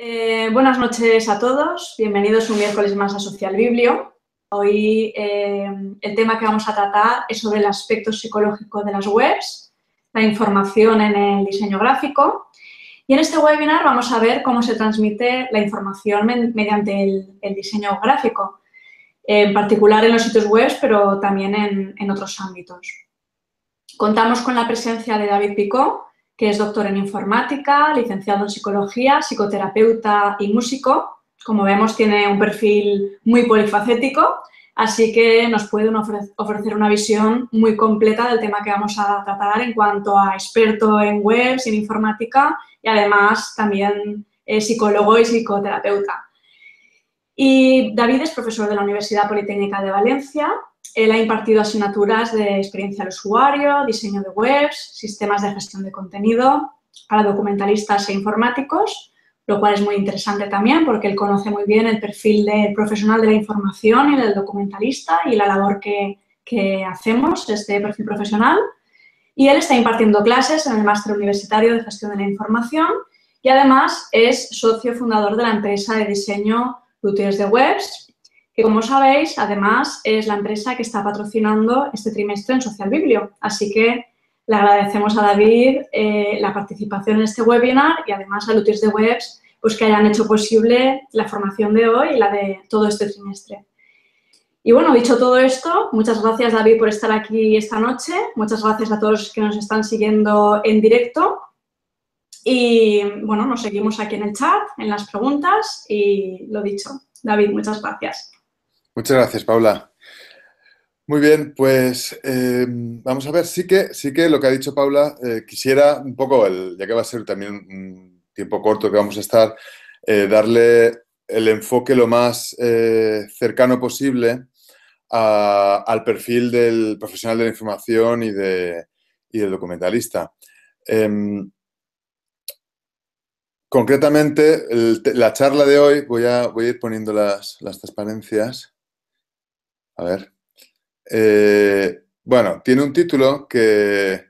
Eh, buenas noches a todos, bienvenidos un miércoles más a Social Biblio. Hoy eh, el tema que vamos a tratar es sobre el aspecto psicológico de las webs, la información en el diseño gráfico y en este webinar vamos a ver cómo se transmite la información mediante el, diseño gráfico, en particular en los sitios web, pero también en, otros ámbitos. Contamos con la presencia de David Picot, que es doctor en informática, licenciado en psicología, psicoterapeuta y músico. Como vemos, tiene un perfil muy polifacético, así que nos puede ofrecer una visión muy completa del tema que vamos a tratar en cuanto a experto en webs, en informática y además también es eh, psicólogo y psicoterapeuta. Y David es profesor de la Universidad Politécnica de Valencia, él ha impartido asignaturas de experiencia al usuario, diseño de webs, sistemas de gestión de contenido para documentalistas e informáticos, lo cual es muy interesante también porque él conoce muy bien el perfil del profesional de la información y del documentalista y la labor que, hacemos, este perfil profesional. Y él está impartiendo clases en el Máster Universitario de Gestión de la Información y además es socio fundador de la empresa de diseño de de webs que como sabéis, además, es la empresa que está patrocinando este trimestre en Social Biblio. Así que le agradecemos a David eh, la participación en este webinar y además a Lutis de Webs pues, que hayan hecho posible la formación de hoy y la de todo este trimestre. Y bueno, dicho todo esto, muchas gracias David por estar aquí esta noche, muchas gracias a todos los que nos están siguiendo en directo y bueno, nos seguimos aquí en el chat, en las preguntas y lo dicho. David, muchas gracias. Muchas gracias, Paula. Muy bien, pues eh, vamos a ver, sí que, sí que lo que ha dicho Paula, eh, quisiera un poco, el, ya que va a ser también un tiempo corto que vamos a estar, eh, darle el enfoque lo más cercano posible al perfil del profesional de la información y, de, del documentalista. Em, concretamente, la charla de hoy, voy a, ir poniendo las, las transparencias. A ver. Eh, bueno, tiene un título que,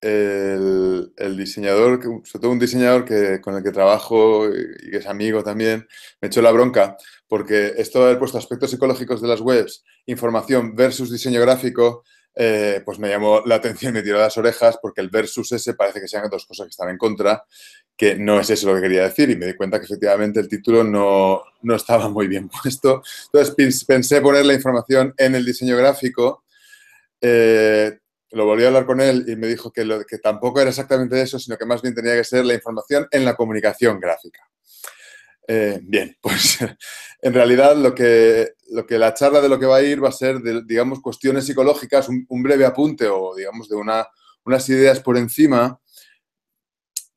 el, diseñador, sobre todo un diseñador que, con el que trabajo y que es amigo también, me echó la bronca porque esto de haber puesto aspectos psicológicos de las webs, información versus diseño gráfico, eh, pues me llamó la atención y me tiró las orejas porque el versus ese parece que sean dos cosas que están en contra, que no es eso lo que quería decir y me di cuenta que efectivamente el título no, estaba muy bien puesto. Entonces pensé poner la información en el diseño gráfico. Eh, lo volví a hablar con él y me dijo que, lo, que tampoco era exactamente eso, sino que más bien tenía que ser la información en la comunicación gráfica. Eh, bien, pues en realidad lo que, lo que la charla de lo que va a ir va a ser, de, digamos, cuestiones psicológicas, un, breve apunte o, digamos, de una, unas ideas por encima,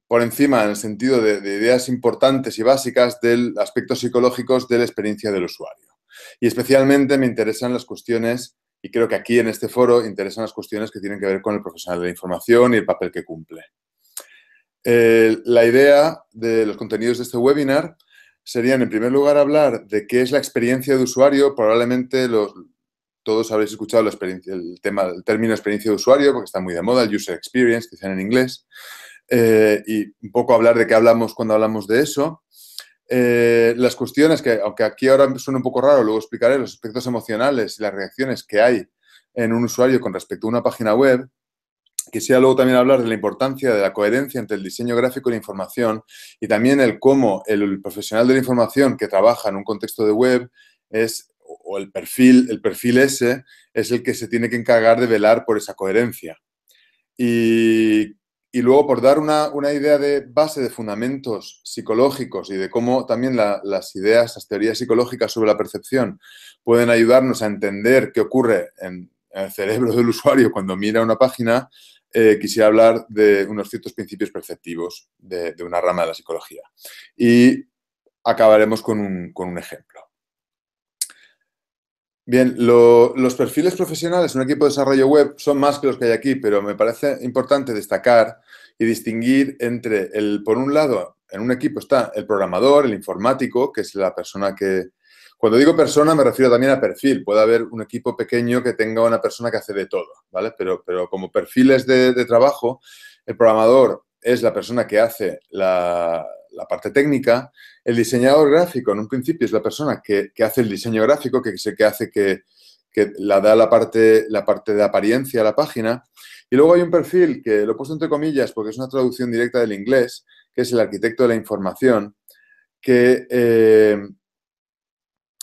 por encima en el sentido de, ideas importantes y básicas del aspectos psicológicos de la experiencia del usuario. Y especialmente me interesan las cuestiones, y creo que aquí en este foro interesan las cuestiones que tienen que ver con el profesional de la información y el papel que cumple. Eh, la idea de los contenidos de este webinar serían, en primer lugar, hablar de qué es la experiencia de usuario. Probablemente todos habréis escuchado el, tema, el término experiencia de usuario, porque está muy de moda, el user experience, que dicen en inglés. Eh, y un poco hablar de qué hablamos cuando hablamos de eso. Eh, las cuestiones que, aunque aquí ahora suena un poco raro, luego explicaré los aspectos emocionales y las reacciones que hay en un usuario con respecto a una página web, Quisiera luego también hablar de la importancia de la coherencia entre el diseño gráfico y la información y también el cómo el profesional de la información que trabaja en un contexto de web es o el perfil, el perfil es el que se tiene que encargar de velar por esa coherencia. Y, luego por dar una, idea de base de fundamentos psicológicos y de cómo también las ideas, las teorías psicológicas sobre la percepción pueden ayudarnos a entender qué ocurre en el cerebro del usuario cuando mira una página, eh, quisiera hablar de unos ciertos principios perceptivos de, una rama de la psicología. Y acabaremos con un, ejemplo. Bien, los perfiles profesionales en un equipo de desarrollo web son más que los que hay aquí, pero me parece importante destacar y distinguir entre el, por un lado, en un equipo está el programador, el informático, que es la persona que, cuando digo persona me refiero también a perfil. Puede haber un equipo pequeño que tenga una persona que hace de todo, ¿vale? Pero, pero como perfiles de, trabajo, el programador es la persona que hace la, parte técnica, el diseñador gráfico en un principio es la persona que, hace el diseño gráfico, que es el que hace que, la da la parte, la parte de apariencia a la página. Y luego hay un perfil que lo he puesto entre comillas porque es una traducción directa del inglés, que es el arquitecto de la información, que eh,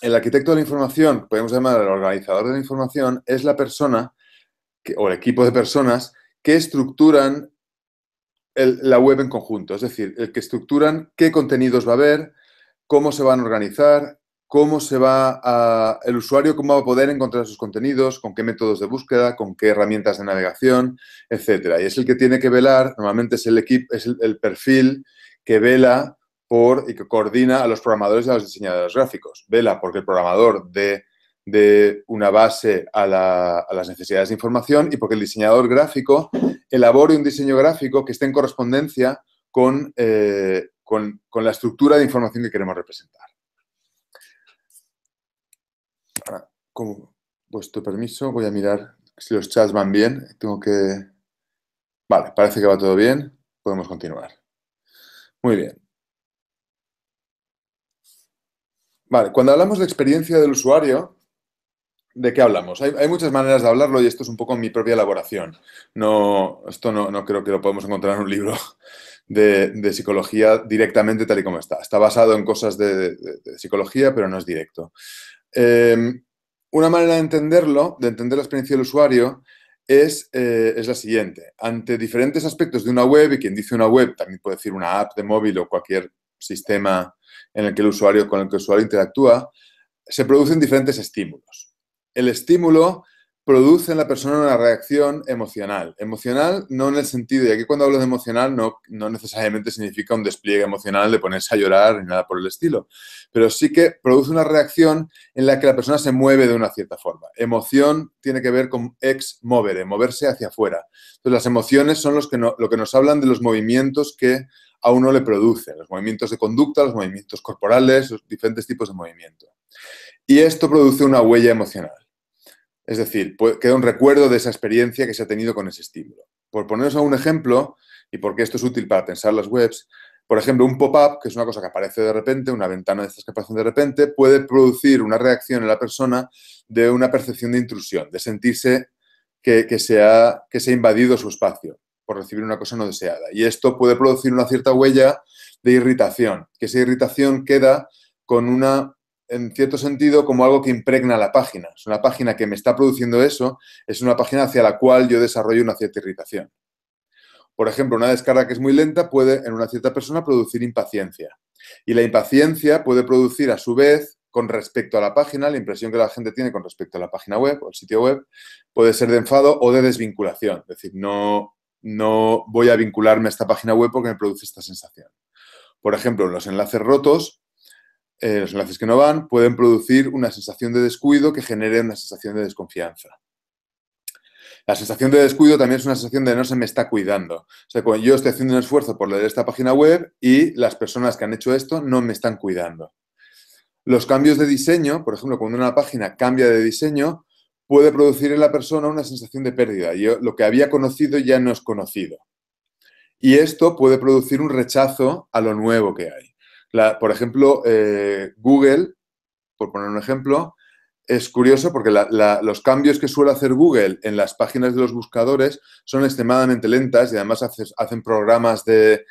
el arquitecto de la información, podemos llamar el organizador de la información, es la persona o el equipo de personas que estructuran la web en conjunto, es decir, el que estructuran qué contenidos va a haber, cómo se van a organizar, cómo se va a, el usuario, cómo va a poder encontrar sus contenidos, con qué métodos de búsqueda, con qué herramientas de navegación, etcétera. Y es el que tiene que velar, normalmente es el equipo, es el perfil que vela y que coordina a los programadores y a los diseñadores gráficos. Vela porque el programador dé una base a, las necesidades de información y porque el diseñador gráfico elabore un diseño gráfico que esté en correspondencia eh, con, la estructura de información que queremos representar. Ahora, con vuestro permiso, voy a mirar si los chats van bien. Tengo que... Vale, parece que va todo bien. Podemos continuar. Muy bien. Vale, cuando hablamos de experiencia del usuario, ¿de qué hablamos? Hay, muchas maneras de hablarlo y esto es un poco mi propia elaboración. No, esto no, creo que lo podemos encontrar en un libro de, psicología directamente tal y como está. Está basado en cosas de, psicología, pero no es directo. Em, una manera de entenderlo, de entender la experiencia del usuario, es, eh, es, la siguiente. Ante diferentes aspectos de una web, y quien dice una web también puede decir una app de móvil o cualquier sistema en el que el usuario, con el que el usuario interactúa, se producen diferentes estímulos. El estímulo produce en la persona una reacción emocional. Emocional no en el sentido, y aquí cuando hablo de emocional no, no necesariamente significa un despliegue emocional de ponerse a llorar ni nada por el estilo, pero sí que produce una reacción en la que la persona se mueve de una cierta forma. Emoción tiene que ver con ex movere, moverse hacia afuera. Entonces las emociones son los que lo que nos hablan de los movimientos que a uno le producen, los movimientos de conducta, los movimientos corporales, los diferentes tipos de movimiento. Y esto produce una huella emocional. Es decir, queda un recuerdo de esa experiencia que se ha tenido con ese estímulo. Por poneros un ejemplo, y porque esto es útil para pensar las webs, por ejemplo, un pop-up, que es una cosa que aparece de repente, una ventana de estas que aparecen de repente, puede producir una reacción en la persona de una percepción de intrusión, de sentirse que, se, ha, que se ha invadido su espacio por recibir una cosa no deseada. Y esto puede producir una cierta huella de irritación, que esa irritación queda con una en cierto sentido, como algo que impregna la página. Es una página que me está produciendo eso, es una página hacia la cual yo desarrollo una cierta irritación. Por ejemplo, una descarga que es muy lenta puede en una cierta persona producir impaciencia. Y la impaciencia puede producir a su vez con respecto a la página, la impresión que la gente tiene con respecto a la página web o el sitio web, puede ser de enfado o de desvinculación. Es decir, no, no voy a vincularme a esta página web porque me produce esta sensación. Por ejemplo, los enlaces rotos eh, los enlaces que no van pueden producir una sensación de descuido que genere una sensación de desconfianza. La sensación de descuido también es una sensación de no se me está cuidando. O sea, yo estoy haciendo un esfuerzo por leer esta página web y las personas que han hecho esto no me están cuidando. Los cambios de diseño, por ejemplo, cuando una página cambia de diseño, puede producir en la persona una sensación de pérdida. Yo, lo que había conocido ya no es conocido. Y esto puede producir un rechazo a lo nuevo que hay por ejemplo, eh, Google, por poner un ejemplo, es curioso porque los cambios que suele hacer Google en las páginas de los buscadores son extremadamente lentas y además hacen programas de,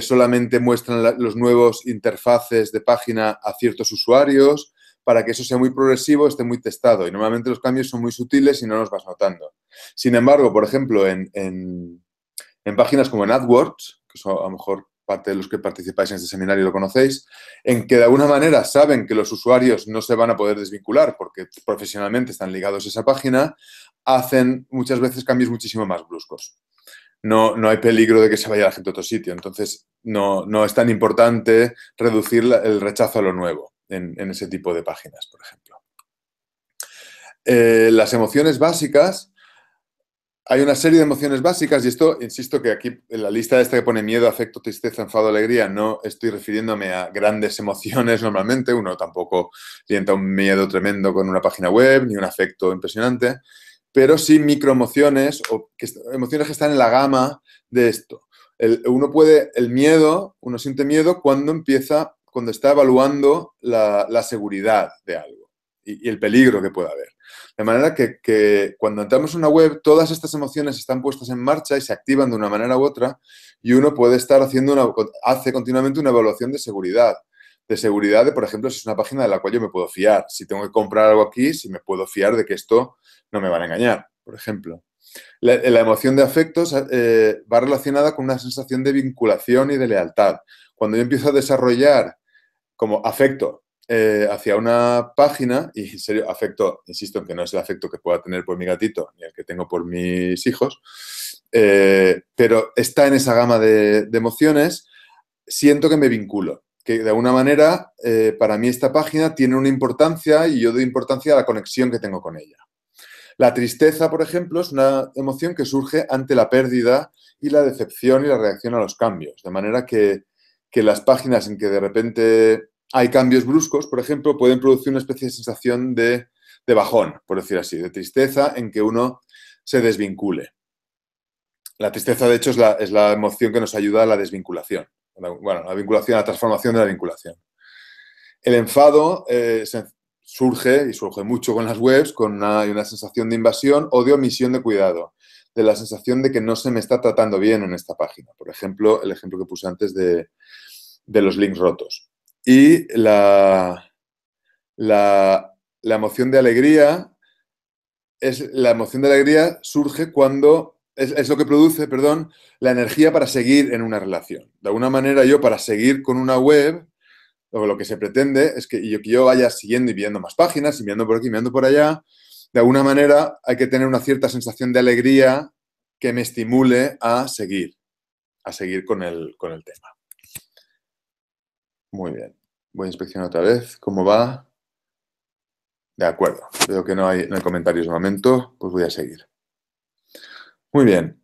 solamente muestran los nuevos interfaces de página a ciertos usuarios para que eso sea muy progresivo, esté muy testado y normalmente los cambios son muy sutiles y no los vas notando. Sin embargo, por ejemplo, en, en páginas como en AdWords, que son a lo mejor parte de los que participáis en este seminario lo conocéis, en que de alguna manera saben que los usuarios no se van a poder desvincular porque profesionalmente están ligados a esa página, hacen muchas veces cambios muchísimo más bruscos. No, hay peligro de que se vaya la gente a otro sitio. Entonces, no, es tan importante reducir el rechazo a lo nuevo en, ese tipo de páginas, por ejemplo. Eh, las emociones básicas hay una serie de emociones básicas y esto, insisto que aquí en la lista esta que pone miedo, afecto, tristeza, enfado, alegría, no estoy refiriéndome a grandes emociones normalmente, uno tampoco sienta un miedo tremendo con una página web ni un afecto impresionante, pero sí microemociones o emociones que están en la gama de esto. uno puede, el miedo, uno siente miedo cuando empieza, cuando está evaluando la, seguridad de algo y el peligro que pueda haber. De manera que, cuando entramos en una web, todas estas emociones están puestas en marcha y se activan de una manera u otra y uno puede estar haciendo una, hace continuamente una evaluación de seguridad. De seguridad de, por ejemplo, si es una página de la cual yo me puedo fiar. Si tengo que comprar algo aquí, si me puedo fiar de que esto no me van a engañar, por ejemplo. La, emoción de afectos eh, va relacionada con una sensación de vinculación y de lealtad. Cuando yo empiezo a desarrollar como afecto, eh, hacia una página y en serio, afecto, insisto en que no es el afecto que pueda tener por mi gatito ni el que tengo por mis hijos, eh, pero está en esa gama de, emociones, siento que me vinculo, que de alguna manera eh, para mí esta página tiene una importancia y yo doy importancia a la conexión que tengo con ella. La tristeza, por ejemplo, es una emoción que surge ante la pérdida y la decepción y la reacción a los cambios, de manera que, que las páginas en que de repente hay cambios bruscos, por ejemplo, pueden producir una especie de sensación de, bajón, por decir así, de tristeza en que uno se desvincule. La tristeza, de hecho, es la, emoción que nos ayuda a la desvinculación. bueno, la vinculación, a la transformación de la vinculación. El enfado eh, surge, y surge mucho con las webs, con una, sensación de invasión o de omisión de cuidado, de la sensación de que no se me está tratando bien en esta página. Por ejemplo, el ejemplo que puse antes de los links rotos. Y la, la, emoción de alegría es la emoción de alegría surge cuando es, lo que produce, perdón, la energía para seguir en una relación. De alguna manera yo para seguir con una web, lo que se pretende es que yo, que vaya siguiendo y viendo más páginas, y viendo por aquí, y viendo por allá. De alguna manera hay que tener una cierta sensación de alegría que me estimule a seguir, a seguir con el, con el tema. Muy bien. Voy a inspeccionar otra vez. ¿Cómo va? De acuerdo. Veo que no hay, comentarios de momento, pues voy a seguir. Muy bien.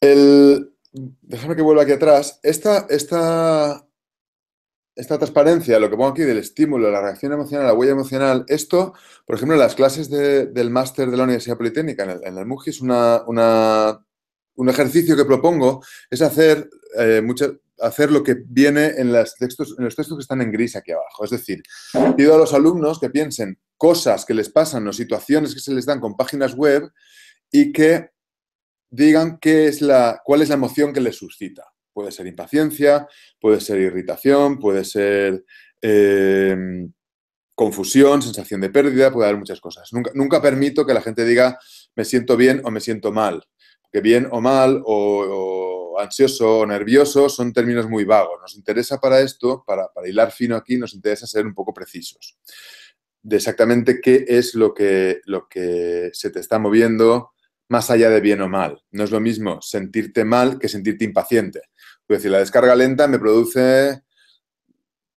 El, déjame que vuelva aquí atrás. Esta, esta transparencia, lo que pongo aquí del estímulo, la reacción emocional, la huella emocional, esto, por ejemplo, en las clases del máster de la Universidad Politécnica, en el, en es una un ejercicio que propongo es hacer, eh, hacer lo que viene en, los textos que están en gris aquí abajo. Es decir, pido a los alumnos que piensen cosas que les pasan o situaciones que se les dan con páginas web y que digan qué es la, cuál es la emoción que les suscita. Puede ser impaciencia, puede ser irritación, puede ser eh, confusión, sensación de pérdida, puede haber muchas cosas. nunca permito que la gente diga me siento bien o me siento mal que bien o mal o, ansioso o nervioso son términos muy vagos. Nos interesa para esto, para, hilar fino aquí, nos interesa ser un poco precisos de exactamente qué es lo que, lo que se te está moviendo más allá de bien o mal. No es lo mismo sentirte mal que sentirte impaciente. Es decir, la descarga lenta me produce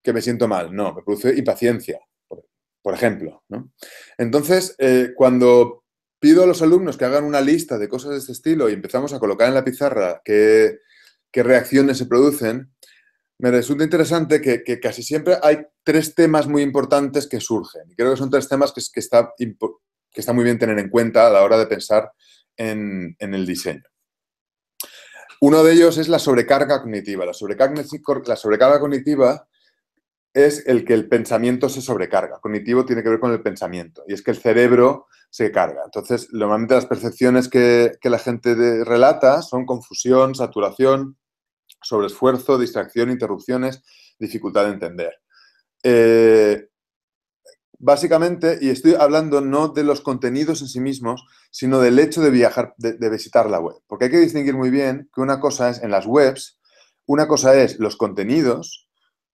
que me siento mal, no, me produce impaciencia, por, ejemplo. Entonces, eh, cuando pido a los alumnos que hagan una lista de cosas de este estilo y empezamos a colocar en la pizarra qué, reacciones se producen, me resulta interesante que, casi siempre hay tres temas muy importantes que surgen. Y creo que son tres temas que, está, que está muy bien tener en cuenta a la hora de pensar en, el diseño. Uno de ellos es la sobrecarga cognitiva. La la sobrecarga cognitiva es el que el pensamiento se sobrecarga. Cognitivo tiene que ver con el pensamiento y es que el cerebro se carga. Entonces, normalmente las percepciones que, la gente relata son confusión, saturación, sobreesfuerzo, distracción, interrupciones, dificultad de entender. Eh, básicamente, y estoy hablando no de los contenidos en sí mismos, sino del hecho de viajar, de visitar la web. Porque hay que distinguir muy bien que una cosa es en las webs, una cosa es los contenidos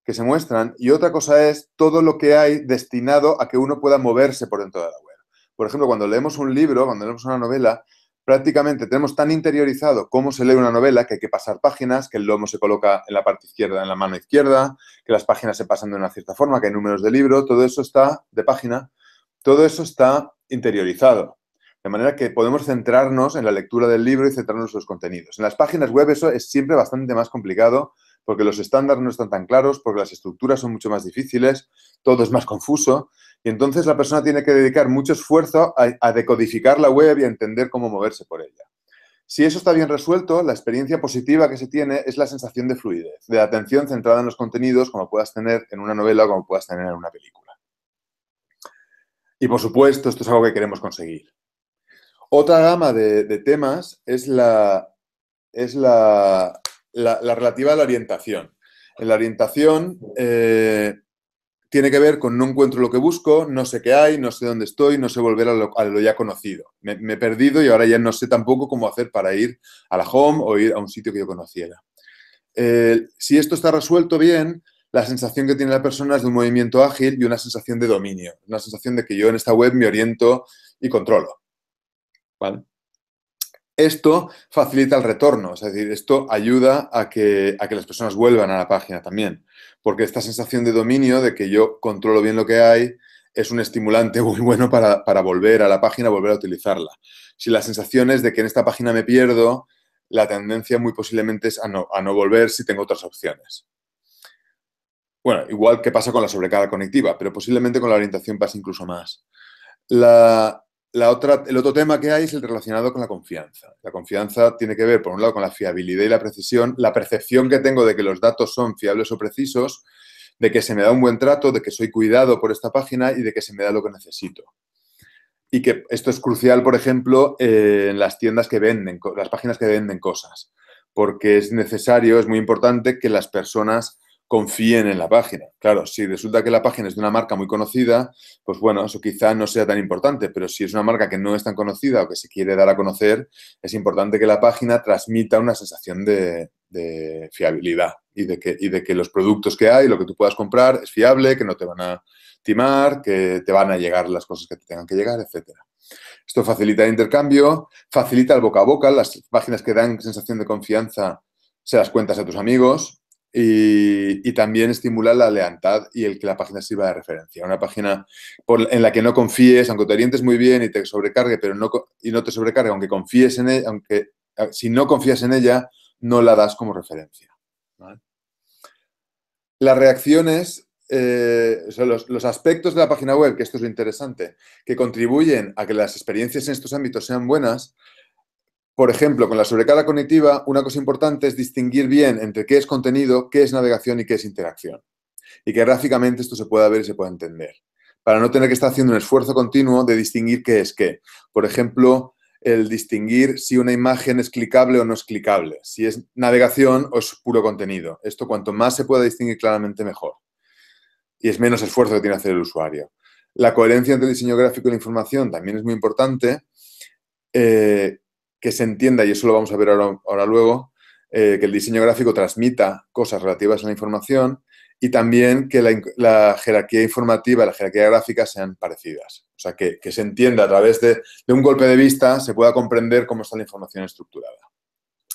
que se muestran y otra cosa es todo lo que hay destinado a que uno pueda moverse por dentro de la web. Por ejemplo, cuando leemos un libro, cuando leemos una novela, prácticamente tenemos tan interiorizado cómo se lee una novela que hay que pasar páginas, que el lomo se coloca en la parte izquierda, en la mano izquierda, que las páginas se pasan de una cierta forma, que hay números de libro, todo eso está de página, todo eso está interiorizado. De manera que podemos centrarnos en la lectura del libro y centrarnos en sus contenidos. En las páginas web eso es siempre bastante más complicado porque los estándares no están tan claros, porque las estructuras son mucho más difíciles, todo es más confuso. Y entonces la persona tiene que dedicar mucho esfuerzo a, decodificar la web y a entender cómo moverse por ella. Si eso está bien resuelto, la experiencia positiva que se tiene es la sensación de fluidez, de atención centrada en los contenidos, como puedas tener en una novela o como puedas tener en una película. Y por supuesto, esto es algo que queremos conseguir. Otra gama de, de temas es la, es la la, relativa a la orientación. La orientación eh, tiene que ver con no encuentro lo que busco, no sé qué hay, no sé dónde estoy, no sé volver a lo, ya conocido. Me, he perdido y ahora ya no sé tampoco cómo hacer para ir a la home o ir a un sitio que yo conociera. si esto está resuelto bien, la sensación que tiene la persona es de un movimiento ágil y una sensación de dominio, una sensación de que yo en esta web me oriento y controlo. ¿Vale? Esto facilita el retorno, es decir, esto ayuda a que, que las personas vuelvan a la página también, porque esta sensación de dominio, de que yo controlo bien lo que hay, es un estimulante muy bueno para, volver a la página, volver a utilizarla. Si la sensación es de que en esta página me pierdo, la tendencia muy posiblemente es a no, a no volver si tengo otras opciones. Bueno, igual que pasa con la sobrecarga conectiva, pero posiblemente con la orientación pasa incluso más. La, el otro tema que hay es el relacionado con la confianza. La confianza tiene que ver, por un lado, con la fiabilidad y la precisión, la percepción que tengo de que los datos son fiables o precisos, de que se me da un buen trato, de que soy cuidado por esta página y de que se me da lo que necesito. Y que esto es crucial, por ejemplo, eh, en las tiendas que venden, las páginas que venden cosas, porque es necesario, es muy importante que las personas confíen en la página. Claro, si resulta que la página es de una marca muy conocida, pues bueno, eso quizá no sea tan importante, pero si es una marca que no es tan conocida o que se quiere dar a conocer, es importante que la página transmita una sensación de, fiabilidad y de, que, los productos que hay, lo que tú puedas comprar, es fiable, que no te van a timar, que te van a llegar las cosas que te tengan que llegar, etcétera. Esto facilita el intercambio, facilita el boca a boca, las páginas que dan sensación de confianza se las cuentas a tus amigos, y, también estimular la lealtad y el que la página sirva de referencia. Una página en la que no confíes, aunque te orientes muy bien y te sobrecargue, pero no, y no te sobrecargue, aunque confíes en ella, aunque si no confías en ella, no la das como referencia. Las reacciones, eh, los, los aspectos de la página web, que esto es lo interesante, que contribuyen a que las experiencias en estos ámbitos sean buenas, por ejemplo, con la sobrecarga cognitiva, una cosa importante es distinguir bien entre qué es contenido, qué es navegación y qué es interacción. Y que gráficamente esto se pueda ver y se pueda entender. Para no tener que estar haciendo un esfuerzo continuo de distinguir qué es qué. Por ejemplo, el distinguir si una imagen es clicable o no es clicable, si es navegación o es puro contenido. Esto cuanto más se pueda distinguir claramente, mejor. Y es menos esfuerzo que tiene que hacer el usuario. La coherencia entre el diseño gráfico y la información también es muy importante. Eh, que se entienda, y eso lo vamos a ver ahora, luego, eh, que el diseño gráfico transmita cosas relativas a la información y también que la, jerarquía informativa y la jerarquía gráfica sean parecidas. O sea, que, se entienda a través de, un golpe de vista, se pueda comprender cómo está la información estructurada.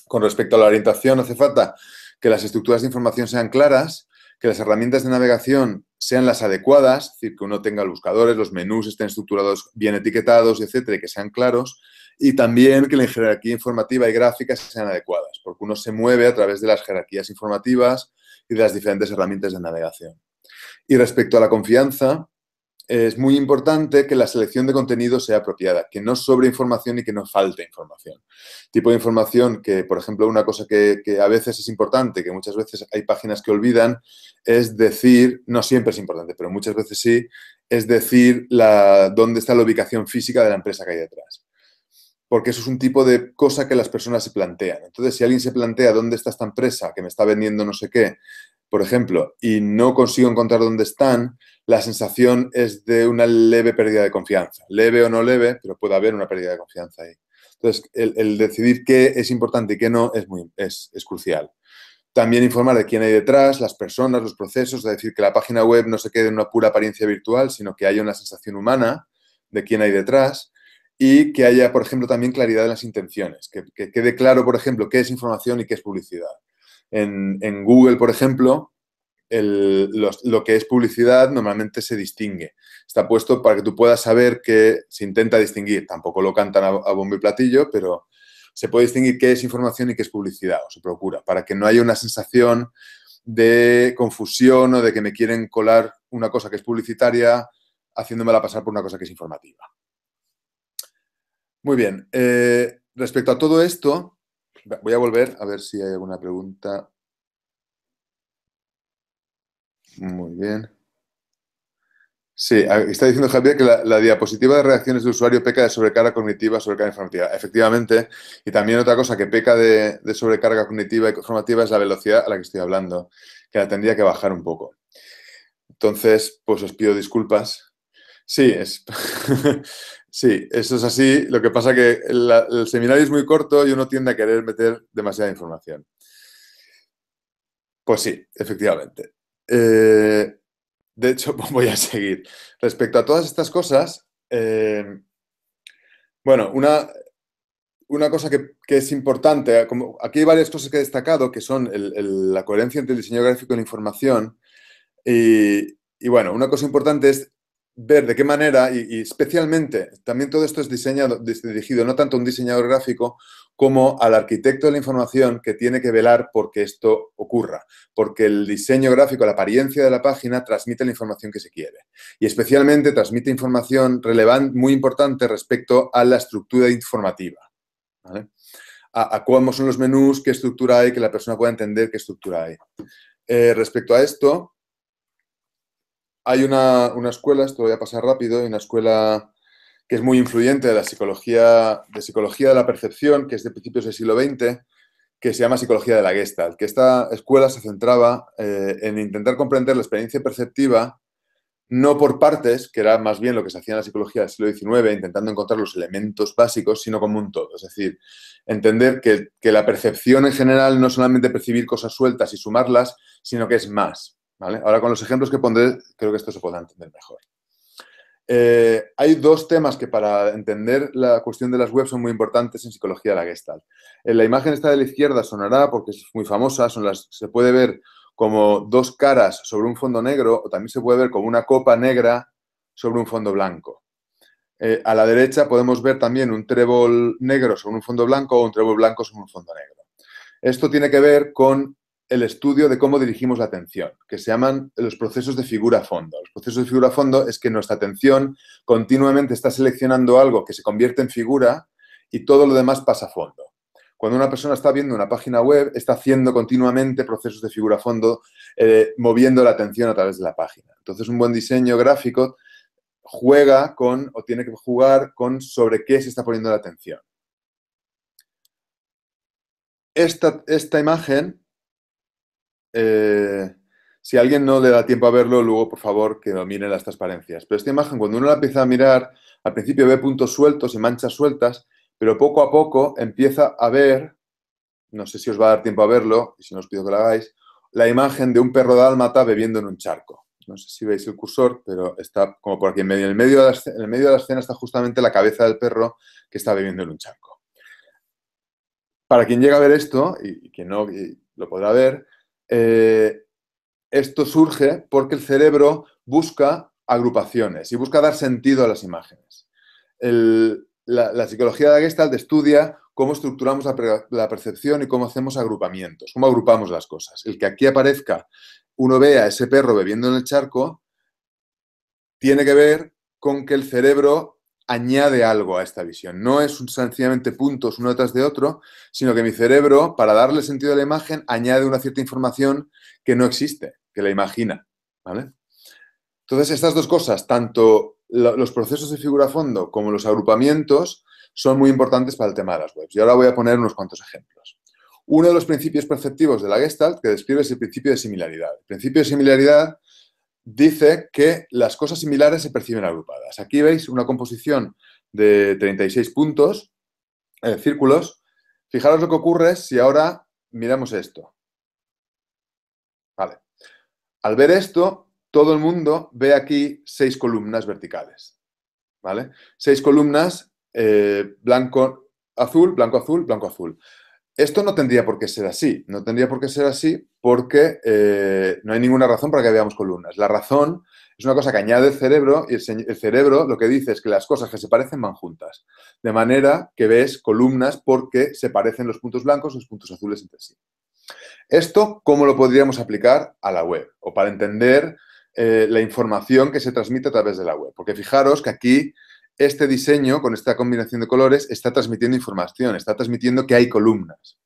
Con respecto a la orientación, hace falta que las estructuras de información sean claras, que las herramientas de navegación sean las adecuadas, es decir, que uno tenga los buscadores, los menús estén estructurados bien etiquetados, etcétera, y que sean claros, y también que la jerarquía informativa y gráfica sean adecuadas, porque uno se mueve a través de las jerarquías informativas y de las diferentes herramientas de navegación. Y respecto a la confianza, es muy importante que la selección de contenido sea apropiada, que no sobre información y que no falte información. Tipo de información que, por ejemplo, una cosa que, que, a veces es importante, que muchas veces hay páginas que olvidan, es decir, no siempre es importante, pero muchas veces sí, es decir dónde está la ubicación física de la empresa que hay detrás porque eso es un tipo de cosa que las personas se plantean. Entonces, si alguien se plantea dónde está esta empresa que me está vendiendo no sé qué, por ejemplo, y no consigo encontrar dónde están, la sensación es de una leve pérdida de confianza. Leve o no leve, pero puede haber una pérdida de confianza ahí. Entonces, el, decidir qué es importante y qué no es, muy, es, es crucial. También informar de quién hay detrás, las personas, los procesos, es decir, que la página web no se quede en una pura apariencia virtual, sino que haya una sensación humana de quién hay detrás y que haya, por ejemplo, también claridad en las intenciones, que, quede claro, por ejemplo, qué es información y qué es publicidad. En, Google, por ejemplo, lo que es publicidad normalmente se distingue. Está puesto para que tú puedas saber que se intenta distinguir. Tampoco lo cantan a, a bombo y platillo, pero se puede distinguir qué es información y qué es publicidad, o se procura, para que no haya una sensación de confusión o de que me quieren colar una cosa que es publicitaria haciéndomela pasar por una cosa que es informativa. Muy bien. Eh, respecto a todo esto, voy a volver a ver si hay alguna pregunta. Muy bien. Sí, ah, está diciendo Javier que la, diapositiva de reacciones del usuario peca de sobrecarga cognitiva, sobrecarga informativa. Efectivamente, y también otra cosa que peca de, sobrecarga cognitiva y informativa es la velocidad a la que estoy hablando, que la tendría que bajar un poco. Entonces, pues os pido disculpas. Sí, es, Sí, eso es así. Lo que pasa es que el, seminario es muy corto y uno tiende a querer meter demasiada información. Pues sí, efectivamente. Eh, de hecho, voy a seguir. Respecto a todas estas cosas, eh, bueno, una, una cosa que, es importante, como aquí hay varias cosas que he destacado, que son la coherencia entre el diseño gráfico y la información. Y, y, bueno, una cosa importante es ver de qué manera, y, especialmente, también todo esto es diseñado, dirigido no tanto a un diseñador gráfico como al arquitecto de la información que tiene que velar porque esto ocurra, porque el diseño gráfico, la apariencia de la página transmite la información que se quiere y especialmente transmite información relevante, muy importante respecto a la estructura informativa. A, a, cómo son los menús, qué estructura hay, que la persona pueda entender qué estructura hay. Eh, respecto a esto, hay una, escuela, esto voy a pasar rápido, hay una escuela que es muy influyente de la psicología, de psicología de la percepción, que es de principios del siglo XX, que se llama psicología de la Gestalt, que esta escuela se centraba eh, en intentar comprender la experiencia perceptiva no por partes, que era más bien lo que se hacía en la psicología del siglo XIX, intentando encontrar los elementos básicos, sino como un todo. Es decir, entender que, que la percepción en general no es solamente percibir cosas sueltas y sumarlas, sino que es más. Ahora con los ejemplos que pondré, creo que esto se podrá entender mejor. Eh, hay dos temas que para entender la cuestión de las webs son muy importantes en psicología de la Gestalt. En eh, la imagen esta de la izquierda sonará porque es muy famosa, son las, se puede ver como dos caras sobre un fondo negro o también se puede ver como una copa negra sobre un fondo blanco. Eh, a la derecha podemos ver también un trébol negro sobre un fondo blanco o un trébol blanco sobre un fondo negro. Esto tiene que ver con el estudio de cómo dirigimos la atención, que se llaman los procesos de figura a fondo. Los procesos de figura a fondo es que nuestra atención continuamente está seleccionando algo que se convierte en figura y todo lo demás pasa a fondo. Cuando una persona está viendo una página web, está haciendo continuamente procesos de figura a fondo, eh, moviendo la atención a través de la página. Entonces, un buen diseño gráfico juega con o tiene que jugar con sobre qué se está poniendo la atención. esta imagen eh, si alguien no le da tiempo a verlo, luego por favor que lo las transparencias. Pero esta imagen, cuando uno la empieza a mirar, al principio ve puntos sueltos y manchas sueltas, pero poco a poco empieza a ver, no sé si os va a dar tiempo a verlo, y si no os pido que lo hagáis, la imagen de un perro dálmata bebiendo en un charco. No sé si veis el cursor, pero está como por aquí en medio. En el medio, de la, escena está justamente la cabeza del perro que está bebiendo en un charco. Para quien llega a ver esto, y, que no lo podrá ver, eh, esto surge porque el cerebro busca agrupaciones y busca dar sentido a las imágenes. la, psicología de Gestalt estudia cómo estructuramos la, percepción y cómo hacemos agrupamientos, cómo agrupamos las cosas. El que aquí aparezca, uno vea a ese perro bebiendo en el charco, tiene que ver con que el cerebro añade algo a esta visión. No es sencillamente puntos uno tras de otro, sino que mi cerebro, para darle sentido a la imagen, añade una cierta información que no existe, que la imagina. ¿vale? Entonces, estas dos cosas, tanto los procesos de figura a fondo como los agrupamientos, son muy importantes para el tema de las webs. Y ahora voy a poner unos cuantos ejemplos. Uno de los principios perceptivos de la Gestalt que describe es el principio de similaridad. El principio de similaridad dice que las cosas similares se perciben agrupadas. Aquí veis una composición de 36 puntos, eh, círculos. Fijaros lo que ocurre si ahora miramos esto. Vale. Al ver esto, todo el mundo ve aquí seis columnas verticales. ¿Vale? Seis columnas, eh, blanco, azul, blanco, azul, blanco, azul. Esto no tendría por qué ser así, no tendría por qué ser así porque eh, no hay ninguna razón para que veamos columnas. La razón es una cosa que añade el cerebro y el, cerebro lo que dice es que las cosas que se parecen van juntas, de manera que ves columnas porque se parecen los puntos blancos y los puntos azules entre sí. Esto, ¿cómo lo podríamos aplicar a la web o para entender eh, la información que se transmite a través de la web? Porque fijaros que aquí este diseño, con esta combinación de colores, está transmitiendo información, está transmitiendo que hay columnas.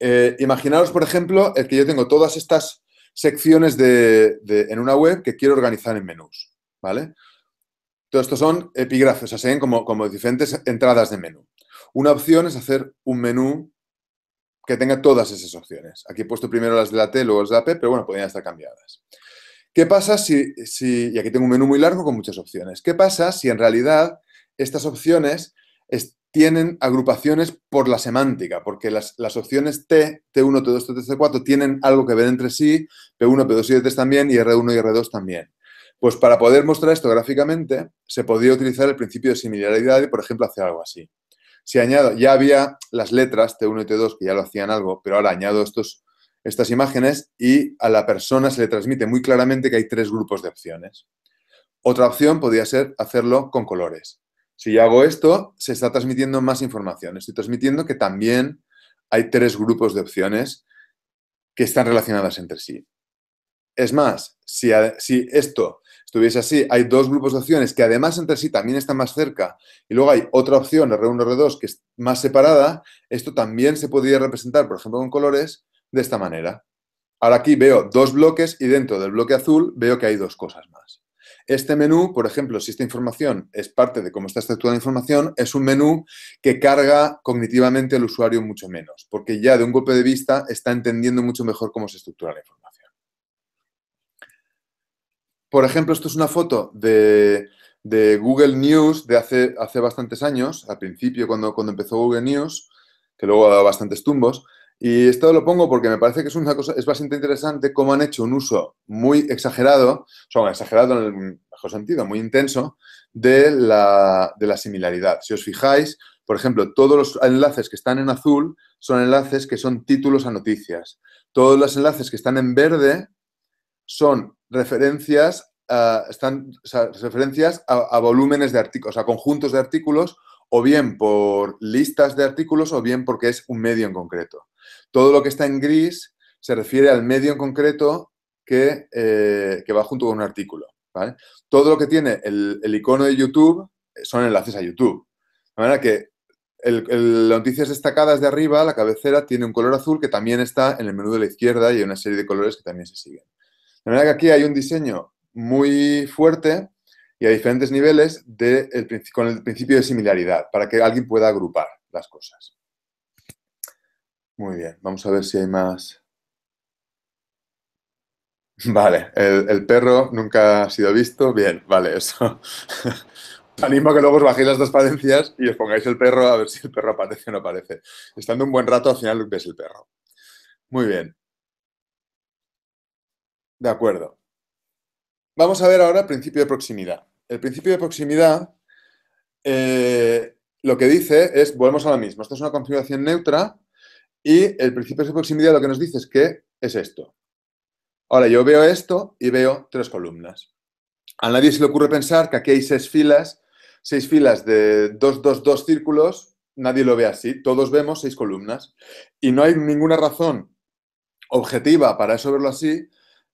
Eh, imaginaros, por ejemplo, el que yo tengo todas estas secciones de, en una web que quiero organizar en menús, ¿vale? Todo esto son epígrafes, o sea, se ven como, como diferentes entradas de menú. Una opción es hacer un menú que tenga todas esas opciones. Aquí he puesto primero las de la T, luego las de la P, pero bueno, podrían estar cambiadas. ¿Qué pasa si, y aquí tengo un menú muy largo con muchas opciones, qué pasa si en realidad estas opciones tienen agrupaciones por la semántica, porque las, las, opciones T, T1, T2, T3, T4 tienen algo que ver entre sí, P1, P2 y T3 también, y R1 y R2 también. Pues para poder mostrar esto gráficamente, se podría utilizar el principio de similaridad y, por ejemplo, hacer algo así. Si añado, ya había las letras T1 y T2 que ya lo hacían algo, pero ahora añado estos estas imágenes y a la persona se le transmite muy claramente que hay tres grupos de opciones. Otra opción podría ser hacerlo con colores. Si hago esto, se está transmitiendo más información. Estoy transmitiendo que también hay tres grupos de opciones que están relacionadas entre sí. Es más, si, si esto estuviese así, hay dos grupos de opciones que además entre sí también están más cerca y luego hay otra opción, R1, R2, que es más separada, esto también se podría representar, por ejemplo, con colores de esta manera. Ahora aquí veo dos bloques y dentro del bloque azul veo que hay dos cosas más. Este menú, por ejemplo, si esta información es parte de cómo está estructurada la información, es un menú que carga cognitivamente al usuario mucho menos, porque ya de un golpe de vista está entendiendo mucho mejor cómo se estructura la información. Por ejemplo, esto es una foto de, Google News de hace, hace bastantes años, al principio cuando, cuando empezó Google News, que luego ha dado bastantes tumbos. Y esto lo pongo porque me parece que es una cosa, es bastante interesante cómo han hecho un uso muy exagerado, o sea, exagerado en el mejor sentido, muy intenso, de la, de la similaridad. Si os fijáis, por ejemplo, todos los enlaces que están en azul son enlaces que son títulos a noticias. Todos los enlaces que están en verde son referencias, referencias a, a volúmenes de artículos, a conjuntos de artículos o bien por listas de artículos o bien porque es un medio en concreto. Todo lo que está en gris se refiere al medio en concreto que, eh, va junto con un artículo. Todo lo que tiene el, icono de YouTube son enlaces a YouTube. De manera que las noticias destacadas de arriba, la cabecera, tiene un color azul que también está en el menú de la izquierda y hay una serie de colores que también se siguen. De manera que aquí hay un diseño muy fuerte y a diferentes niveles con el principio de similaridad, para que alguien pueda agrupar las cosas. Muy bien, vamos a ver si hay más. Vale, el, perro nunca ha sido visto. Bien, vale, eso. Animo a que luego os bajéis las transparencias y os pongáis el perro a ver si el perro aparece o no aparece. Estando un buen rato, al final ves el perro. Muy bien. De acuerdo. Vamos a ver ahora el principio de proximidad. El principio de proximidad eh, lo que dice es, volvemos a lo mismo, esto es una configuración neutra y el principio de proximidad lo que nos dice es que es esto. Ahora yo veo esto y veo tres columnas. A nadie se le ocurre pensar que aquí hay seis filas, seis filas de dos, dos, dos círculos, nadie lo ve así, todos vemos seis columnas. Y no hay ninguna razón objetiva para eso verlo así,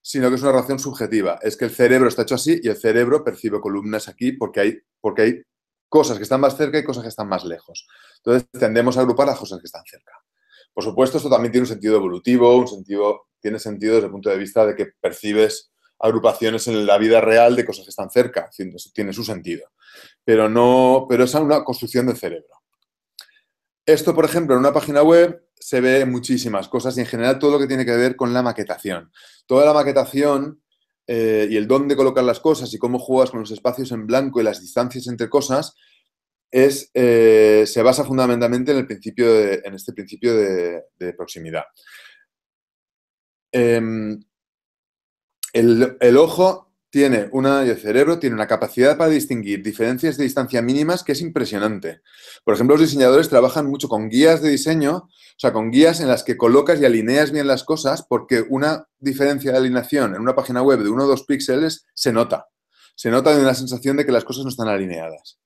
sino que es una relación subjetiva. Es que el cerebro está hecho así y el cerebro percibe columnas aquí porque hay, porque hay cosas que están más cerca y cosas que están más lejos. Entonces tendemos a agrupar las cosas que están cerca. Por supuesto, esto también tiene un sentido evolutivo, un sentido, tiene sentido desde el punto de vista de que percibes agrupaciones en la vida real de cosas que están cerca, tiene su sentido. Pero no, pero es una construcción del cerebro. Esto, por ejemplo, en una página web se ve muchísimas cosas y en general todo lo que tiene que ver con la maquetación. Toda la maquetación eh, y el dónde colocar las cosas y cómo juegas con los espacios en blanco y las distancias entre cosas es, eh, se basa fundamentalmente en, el principio en este principio de, proximidad. Em, el, el, ojo tiene una, el cerebro tiene una capacidad para distinguir diferencias de distancia mínimas que es impresionante. Por ejemplo, los diseñadores trabajan mucho con guías de diseño, o sea, con guías en las que colocas y alineas bien las cosas, porque una diferencia de alineación en una página web de uno o dos píxeles se nota. Se nota de una sensación de que las cosas no están alineadas.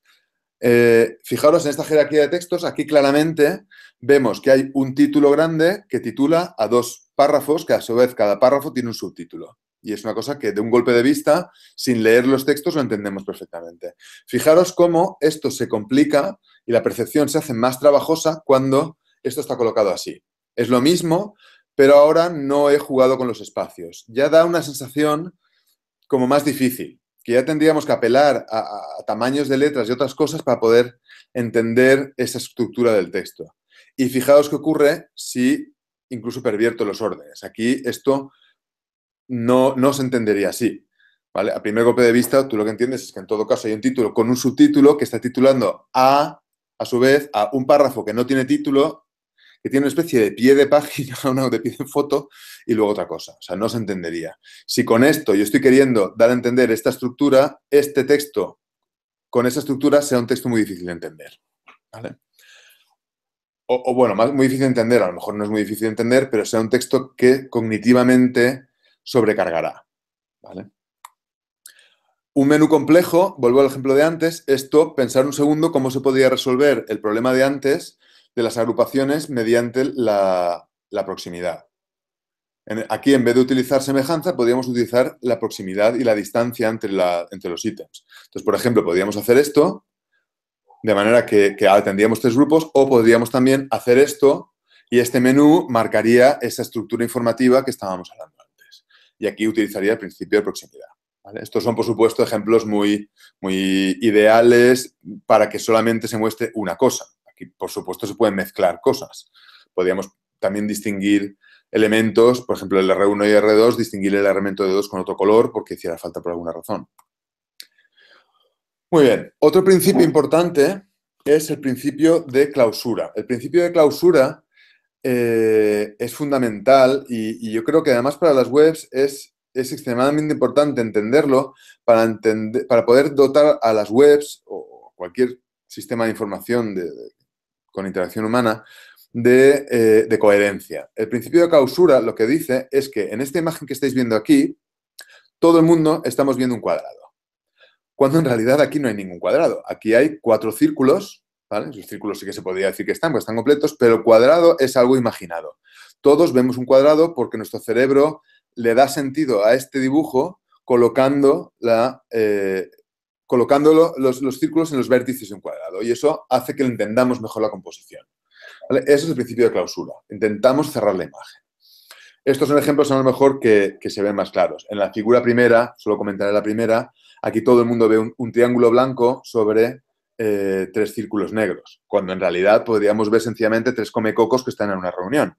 Eh, fijaros en esta jerarquía de textos, aquí claramente vemos que hay un título grande que titula a dos párrafos, que a su vez cada párrafo tiene un subtítulo. Y es una cosa que de un golpe de vista, sin leer los textos, lo entendemos perfectamente. Fijaros cómo esto se complica y la percepción se hace más trabajosa cuando esto está colocado así. Es lo mismo, pero ahora no he jugado con los espacios. Ya da una sensación como más difícil, que ya tendríamos que apelar a, a tamaños de letras y otras cosas para poder entender esa estructura del texto. Y fijaos qué ocurre si incluso pervierto los órdenes. Aquí esto no, no se entendería así. ¿vale? A primer golpe de vista, tú lo que entiendes es que en todo caso hay un título con un subtítulo que está titulando a, a su vez, a un párrafo que no tiene título, que tiene una especie de pie de página, una de pie de foto y luego otra cosa. O sea, no se entendería. Si con esto yo estoy queriendo dar a entender esta estructura, este texto con esa estructura sea un texto muy difícil de entender. O, o, bueno, más muy difícil de entender, a lo mejor no es muy difícil de entender, pero sea un texto que cognitivamente sobrecargará. Un menú complejo, vuelvo al ejemplo de antes, esto, pensar un segundo cómo se podría resolver el problema de antes de las agrupaciones mediante la, proximidad. aquí, en vez de utilizar semejanza, podríamos utilizar la proximidad y la distancia entre, los ítems. Entonces, por ejemplo, podríamos hacer esto, de manera que, que tendríamos tres grupos, o podríamos también hacer esto, y este menú marcaría esa estructura informativa que estábamos hablando y aquí utilizaría el principio de proximidad. Estos son, por supuesto, ejemplos muy, muy ideales para que solamente se muestre una cosa. Aquí, por supuesto, se pueden mezclar cosas. Podríamos también distinguir elementos, por ejemplo, el R1 y R2, distinguir el elemento de 2 con otro color porque hiciera falta por alguna razón. Muy bien, otro principio importante es el principio de clausura. El principio de clausura eh, es fundamental y, yo creo que además para las webs es, extremadamente importante entenderlo para, para poder dotar a las webs o cualquier sistema de información con interacción humana de, eh, de, coherencia. El principio de causura lo que dice es que en esta imagen que estáis viendo aquí, todo el mundo estamos viendo un cuadrado. Cuando en realidad aquí no hay ningún cuadrado. Aquí hay cuatro círculos los círculos sí que se podría decir que están, porque están completos, pero el cuadrado es algo imaginado. Todos vemos un cuadrado porque nuestro cerebro le da sentido a este dibujo colocando eh, los, círculos en los vértices de un cuadrado y eso hace que entendamos mejor la composición. Eso es el principio de clausura. Intentamos cerrar la imagen. Estos son ejemplos a lo mejor que, se ven más claros. En la figura primera, solo comentaré la primera, aquí todo el mundo ve un triángulo blanco sobre eh, tres círculos negros, cuando en realidad podríamos ver sencillamente tres comecocos que están en una reunión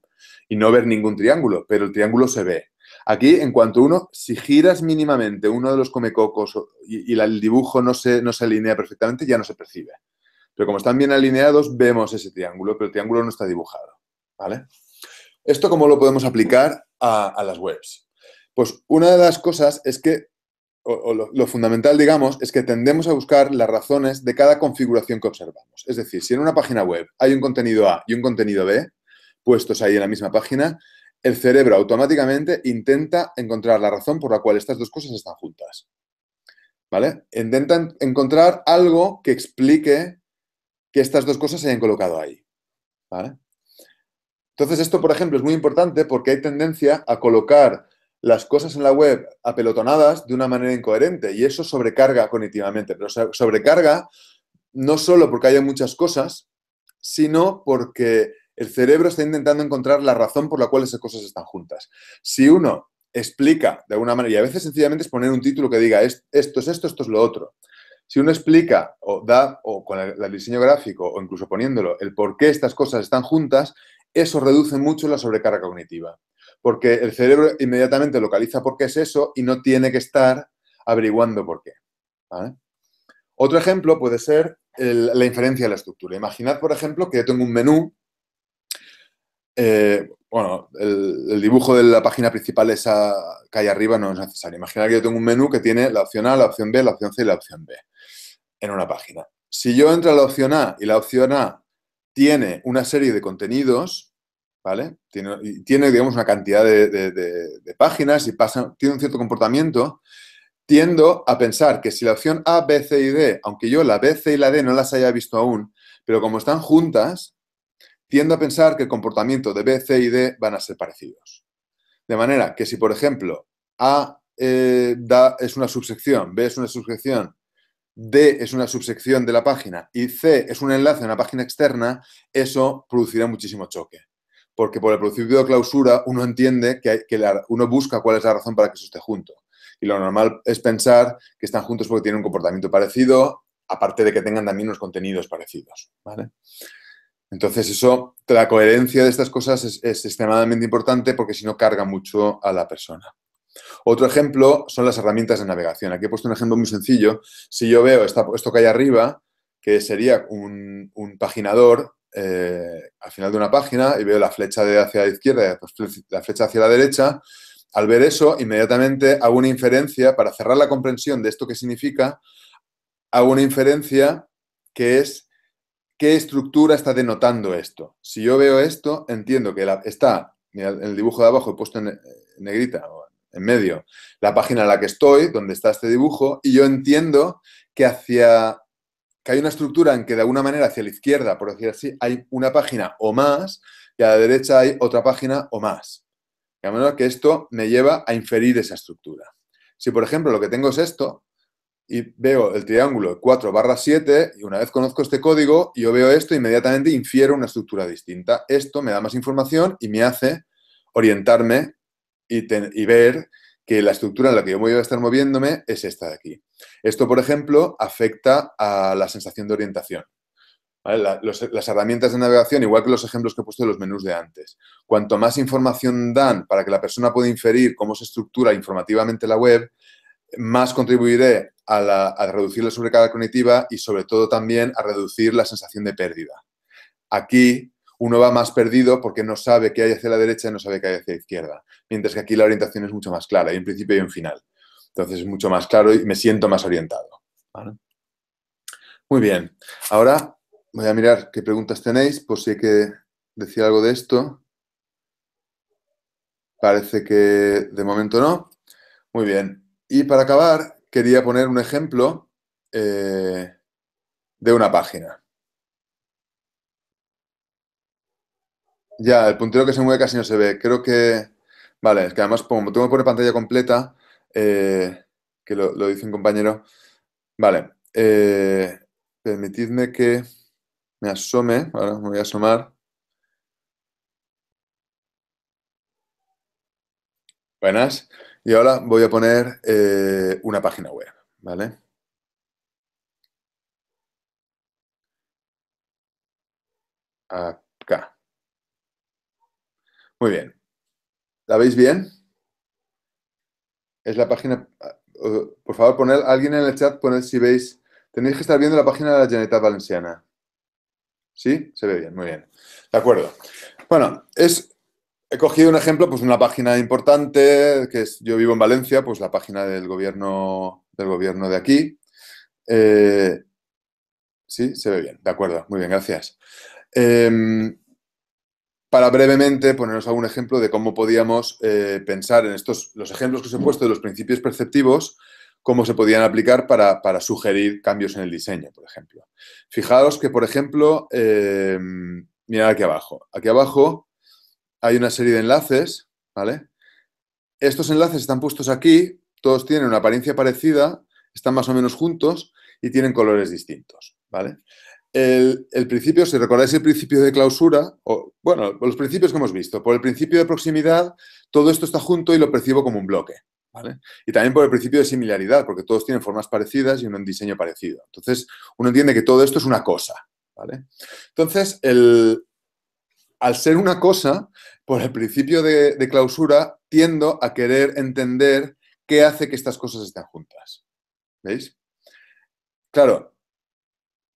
y no ver ningún triángulo, pero el triángulo se ve. Aquí, en cuanto uno, si giras mínimamente uno de los comecocos y, y el dibujo no se, no se alinea perfectamente, ya no se percibe. Pero como están bien alineados, vemos ese triángulo, pero el triángulo no está dibujado. ¿Vale? ¿Esto cómo lo podemos aplicar a las webs? Pues una de las cosas es que lo, fundamental, digamos, es que tendemos a buscar las razones de cada configuración que observamos. Es decir, si en una página web hay un contenido A y un contenido B, puestos ahí en la misma página, el cerebro automáticamente intenta encontrar la razón por la cual estas dos cosas están juntas. ¿Vale? Intenta encontrar algo que explique que estas dos cosas se hayan colocado ahí. Entonces, esto, por ejemplo, es muy importante porque hay tendencia a colocar las cosas en la web apelotonadas de una manera incoherente y eso sobrecarga cognitivamente, pero sobrecarga no solo porque haya muchas cosas, sino porque el cerebro está intentando encontrar la razón por la cual esas cosas están juntas. Si uno explica de alguna manera, y a veces sencillamente es poner un título que diga esto es esto, esto es lo otro. Si uno explica o da, o con el diseño gráfico, o incluso poniéndolo, el por qué estas cosas están juntas, eso reduce mucho la sobrecarga cognitiva porque el cerebro inmediatamente localiza por qué es eso y no tiene que estar averiguando por qué. Otro ejemplo puede ser la inferencia de la estructura. Imaginad, por ejemplo, que yo tengo un menú, eh, bueno, el, el, dibujo de la página principal esa que hay arriba no es necesario. Imaginad que yo tengo un menú que tiene la opción A, la opción B, la opción C y la opción B en una página. Si yo entro a la opción A y la opción A tiene una serie de contenidos, tiene, tiene, digamos, una cantidad de, páginas y tiene un cierto comportamiento, tiendo a pensar que si la opción A, B, C y D, aunque yo la B, C y la D no las haya visto aún, pero como están juntas, tiendo a pensar que el comportamiento de B, C y D van a ser parecidos. De manera que si, por ejemplo, A eh, da, es una subsección, B es una subsección, D es una subsección de la página y C es un enlace a una página externa, eso producirá muchísimo choque porque por el principio de clausura uno entiende que, hay, que uno busca cuál es la razón para que eso esté junto. Y lo normal es pensar que están juntos porque tienen un comportamiento parecido, aparte de que tengan también unos contenidos parecidos. Entonces, eso, la coherencia de estas cosas es, extremadamente importante porque si no carga mucho a la persona. Otro ejemplo son las herramientas de navegación. Aquí he puesto un ejemplo muy sencillo. Si yo veo esto que hay arriba, que sería un, un paginador, eh, al final de una página y veo la flecha de hacia la izquierda y la flecha hacia la derecha, al ver eso, inmediatamente hago una inferencia, para cerrar la comprensión de esto que significa, hago una inferencia que es qué estructura está denotando esto. Si yo veo esto, entiendo que la, está, en el dibujo de abajo he puesto en negrita, en medio, la página en la que estoy, donde está este dibujo, y yo entiendo que hacia hay una estructura en que de alguna manera hacia la izquierda, por decir así, hay una página o más y a la derecha hay otra página o más. De a manera que esto me lleva a inferir esa estructura. Si, por ejemplo, lo que tengo es esto, y veo el triángulo 4 barra 7, y una vez conozco este código, yo veo esto, inmediatamente infiero una estructura distinta. Esto me da más información y me hace orientarme y ver que la estructura en la que yo voy a estar moviéndome es esta de aquí. Esto, por ejemplo, afecta a la sensación de orientación. las herramientas de navegación, igual que los ejemplos que he puesto de los menús de antes, cuanto más información dan para que la persona pueda inferir cómo se estructura informativamente la web, más contribuiré a, a, reducir la sobrecarga cognitiva y sobre todo también a reducir la sensación de pérdida. Aquí uno va más perdido porque no sabe qué hay hacia la derecha y no sabe qué hay hacia la izquierda. Mientras que aquí la orientación es mucho más clara, hay un principio y un final. Entonces es mucho más claro y me siento más orientado. Muy bien. Ahora voy a mirar qué preguntas tenéis, por si hay que decir algo de esto. Parece que de momento no. Muy bien. Y para acabar, quería poner un ejemplo eh, de una página. Ya, el puntero que se mueve casi no se ve. Creo que. Vale, es que además, como tengo que poner pantalla completa, eh, que lo, dice un compañero. Vale, eh, permitidme que me asome. me voy a asomar. Buenas. Y ahora voy a poner eh, una página web, ¿vale? Aquí muy bien. ¿La veis bien? Es la página... Ah, por favor, poned, alguien en el chat, poned si veis... Tenéis que estar viendo la página de la Generalitat Valenciana. ¿Sí? Se ve bien, muy bien. De acuerdo. Bueno, es, he cogido un ejemplo, pues una página importante, que es, yo vivo en Valencia, pues la página del gobierno, del gobierno de aquí. Eh, sí, se ve bien, de acuerdo, muy bien, gracias. Eh, para brevemente ponernos algún ejemplo de cómo podíamos eh, pensar en estos, los ejemplos que os he puesto de los principios perceptivos, cómo se podían aplicar para, sugerir cambios en el diseño, por ejemplo. Fijaos que, por ejemplo, eh, mirad aquí abajo. Aquí abajo hay una serie de enlaces, ¿vale? Estos enlaces están puestos aquí, todos tienen una apariencia parecida, están más o menos juntos y tienen colores distintos, ¿vale? el, principio, si recordáis el principio de clausura, o, bueno, los principios que hemos visto, por el principio de proximidad, todo esto está junto y lo percibo como un bloque. ¿vale? Y también por el principio de similaridad, porque todos tienen formas parecidas y un diseño parecido. Entonces, uno entiende que todo esto es una cosa. ¿vale? Entonces, al ser una cosa, por el principio de, de clausura, tiendo a querer entender qué hace que estas cosas estén juntas. ¿Veis? Claro,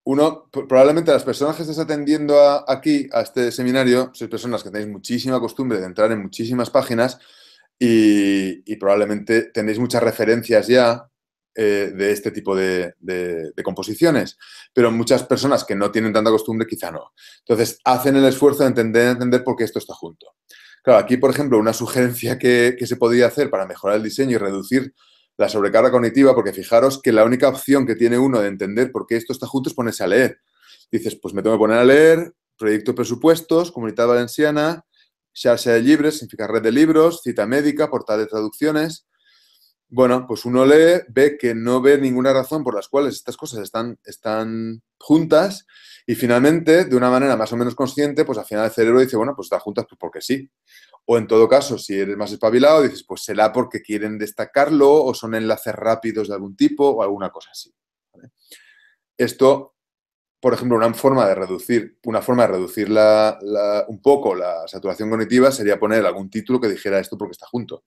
uno, probablemente las personas que estés atendiendo aquí, a este seminario, sois personas que tenéis muchísima costumbre de entrar en muchísimas páginas y, probablemente tenéis muchas referencias ya eh, de este tipo de, composiciones, pero muchas personas que no tienen tanta costumbre quizá no. Entonces, hacen el esfuerzo de entender, entender por qué esto está junto. Claro, aquí, por ejemplo, una sugerencia que se podría hacer para mejorar el diseño y reducir la sobrecarga cognitiva, porque fijaros que la única opción que tiene uno de entender por qué esto está junto es ponerse a leer. Dices, pues me tengo que poner a leer, proyecto presupuestos, comunidad valenciana, charla de Libres, significa red de libros, cita médica, portal de traducciones. Bueno, pues uno lee, ve que no ve ninguna razón por las cuales estas cosas están, están juntas y finalmente, de una manera más o menos consciente, pues al final el cerebro dice, bueno, pues están juntas pues porque sí. O en todo caso, si eres más espabilado, dices, pues será porque quieren destacarlo o son enlaces rápidos de algún tipo o alguna cosa así. Esto, por ejemplo, una forma de reducir, una forma de reducir un poco la saturación cognitiva sería poner algún título que dijera esto porque está junto.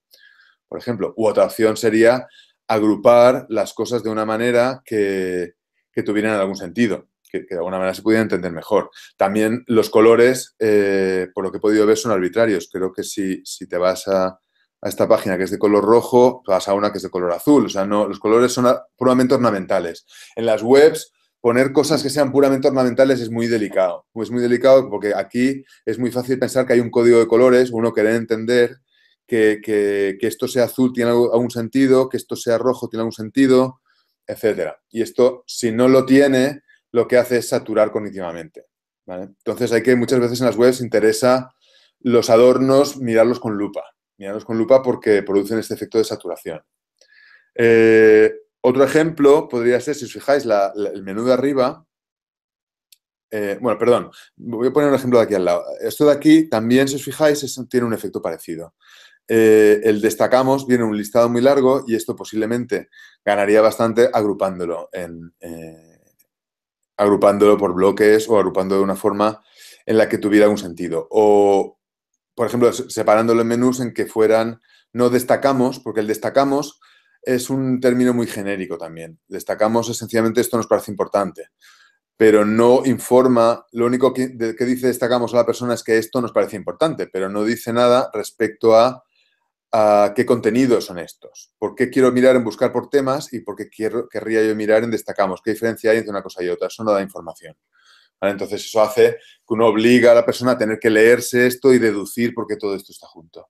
Por ejemplo, u otra opción sería agrupar las cosas de una manera que, que tuvieran algún sentido que, de alguna manera se pudiera entender mejor. También los colores, eh, por lo que he podido ver, son arbitrarios. Creo que si, si te vas a, esta página que es de color rojo, vas a una que es de color azul. O sea, no, los colores son puramente ornamentales. En las webs, poner cosas que sean puramente ornamentales es muy delicado. Es muy delicado porque aquí es muy fácil pensar que hay un código de colores, uno querer entender que, esto sea azul tiene algún sentido, que esto sea rojo tiene algún sentido, etcétera. Y esto, si no lo tiene, lo que hace es saturar cognitivamente. Entonces hay que muchas veces en las webs interesa los adornos mirarlos con lupa, mirarlos con lupa porque producen este efecto de saturación. Eh, otro ejemplo podría ser, si os fijáis, el menú de arriba. Eh, bueno, perdón, voy a poner un ejemplo de aquí al lado. Esto de aquí también, si os fijáis, tiene un efecto parecido. Eh, el destacamos viene un listado muy largo y esto posiblemente ganaría bastante agrupándolo en, agrupándolo por bloques o agrupándolo de una forma en la que tuviera un sentido. O, por ejemplo, separándolo en menús en que fueran, no destacamos, porque el destacamos es un término muy genérico también. Destacamos esencialmente esto nos parece importante, pero no informa, lo único que dice destacamos a la persona es que esto nos parece importante, pero no dice nada respecto a qué contenidos son estos, por qué quiero mirar en buscar por temas y por qué querría yo mirar en destacamos, qué diferencia hay entre una cosa y otra, eso no da información. Entonces eso hace que uno obliga a la persona a tener que leerse esto y deducir por qué todo esto está junto.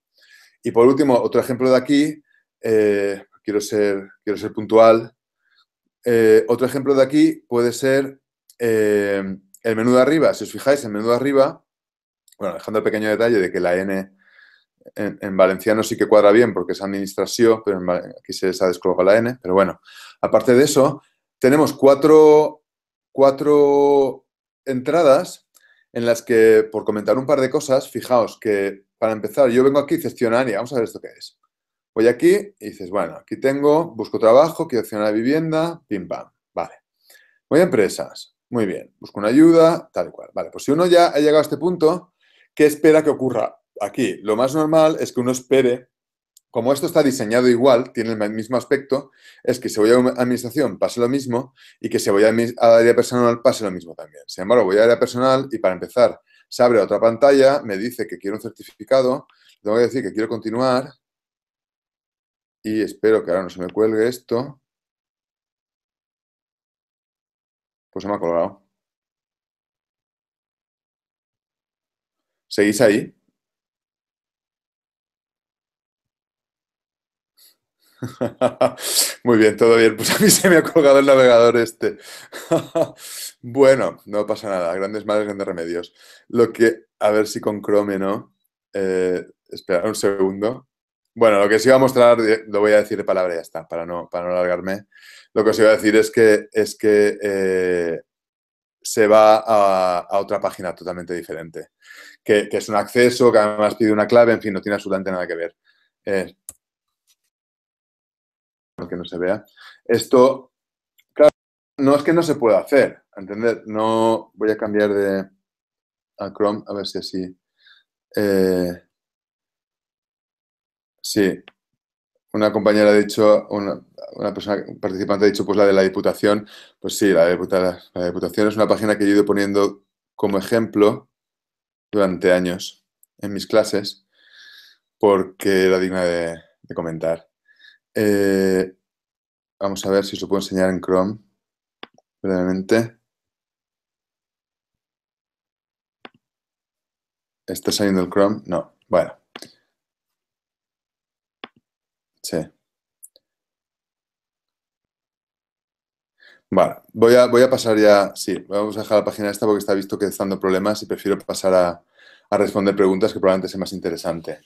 Y por último, otro ejemplo de aquí, eh, quiero, ser, quiero ser puntual, eh, otro ejemplo de aquí puede ser eh, el menú de arriba. Si os fijáis, el menú de arriba, bueno, dejando el pequeño detalle de que la N en, valenciano sí que cuadra bien porque es administración, pero aquí se ha descolocado la N. Pero bueno, aparte de eso, tenemos cuatro, entradas en las que, por comentar un par de cosas, fijaos que para empezar, yo vengo aquí y vamos a ver esto qué es. Voy aquí y dices, bueno, aquí tengo, busco trabajo, quiero gestionar vivienda, pim pam, vale. Voy a empresas, muy bien, busco una ayuda, tal y cual. Vale, pues si uno ya ha llegado a este punto, ¿qué espera que ocurra? aquí lo más normal es que uno espere, como esto está diseñado igual, tiene el mismo aspecto, es que se voy a administración pase lo mismo y que se voy a, área personal pase lo mismo también. Sin embargo, voy a área personal y para empezar se abre otra pantalla, me dice que quiero un certificado, Tengo que decir que quiero continuar y espero que ahora no se me cuelgue esto. Pues se me ha colgado. ¿Seguís ahí? Muy bien, todo bien. Pues a mí se me ha colgado el navegador este. bueno, no pasa nada. Grandes males, grandes remedios. Lo que, a ver si con Chrome, ¿no? Eh, espera un segundo. Bueno, lo que os iba a mostrar, eh, lo voy a decir de palabra y ya está, para no, para alargarme. Lo que os iba a decir es que, es que eh, se va a, otra página totalmente diferente, que, es un acceso, que además pide una clave, en fin, no tiene absolutamente nada que ver. Eh, que no se vea. Esto, claro, no es que no se pueda hacer, ¿entender? No voy a cambiar de a Chrome, a ver si así. Eh, sí, una compañera ha dicho, una, persona participante ha dicho, pues la de la Diputación. Pues sí, la, de la, Diputación es una página que yo he ido poniendo como ejemplo durante años en mis clases porque era digna de comentar. Eh, vamos a ver si se lo puedo enseñar en Chrome brevemente. ¿Está saliendo el Chrome? No. Bueno. Sí. Vale, voy a, voy a pasar ya, sí, vamos a dejar la página esta porque está visto que está dando problemas y prefiero pasar a, a responder preguntas que probablemente sea más interesante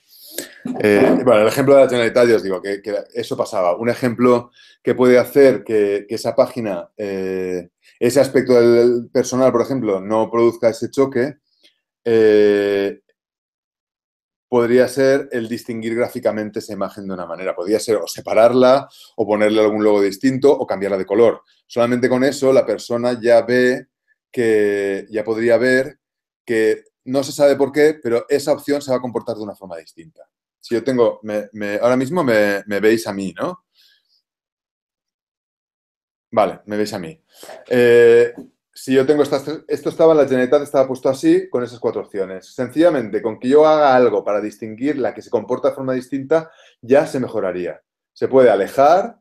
bueno, eh, el ejemplo de la generalidad, ya os digo, que, eso pasaba. Un ejemplo que puede hacer que, esa página, eh, ese aspecto del personal, por ejemplo, no produzca ese choque, eh, podría ser el distinguir gráficamente esa imagen de una manera. Podría ser o separarla, o ponerle algún logo distinto, o cambiarla de color. Solamente con eso la persona ya ve que, ya podría ver que no se sabe por qué, pero esa opción se va a comportar de una forma distinta. Si yo tengo, ahora mismo me, veis a mí, ¿no? Vale, me veis a mí. Eh, si yo tengo estas esto estaba, en la genetad, estaba puesto así con esas cuatro opciones. Sencillamente, con que yo haga algo para distinguir la que se comporta de forma distinta, ya se mejoraría. Se puede alejar,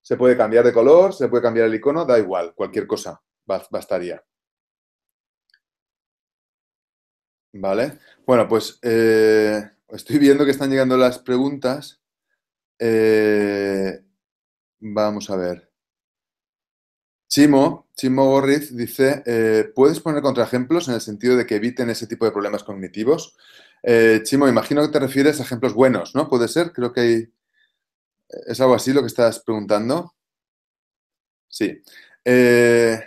se puede cambiar de color, se puede cambiar el icono, da igual, cualquier cosa bastaría. ¿Vale? Bueno, pues eh, estoy viendo que están llegando las preguntas. Eh, vamos a ver. Chimo, Chimo Gorriz dice, eh, ¿puedes poner contraejemplos en el sentido de que eviten ese tipo de problemas cognitivos? Eh, Chimo, imagino que te refieres a ejemplos buenos, ¿no? ¿Puede ser? Creo que hay... ¿Es algo así lo que estás preguntando? Sí. Eh,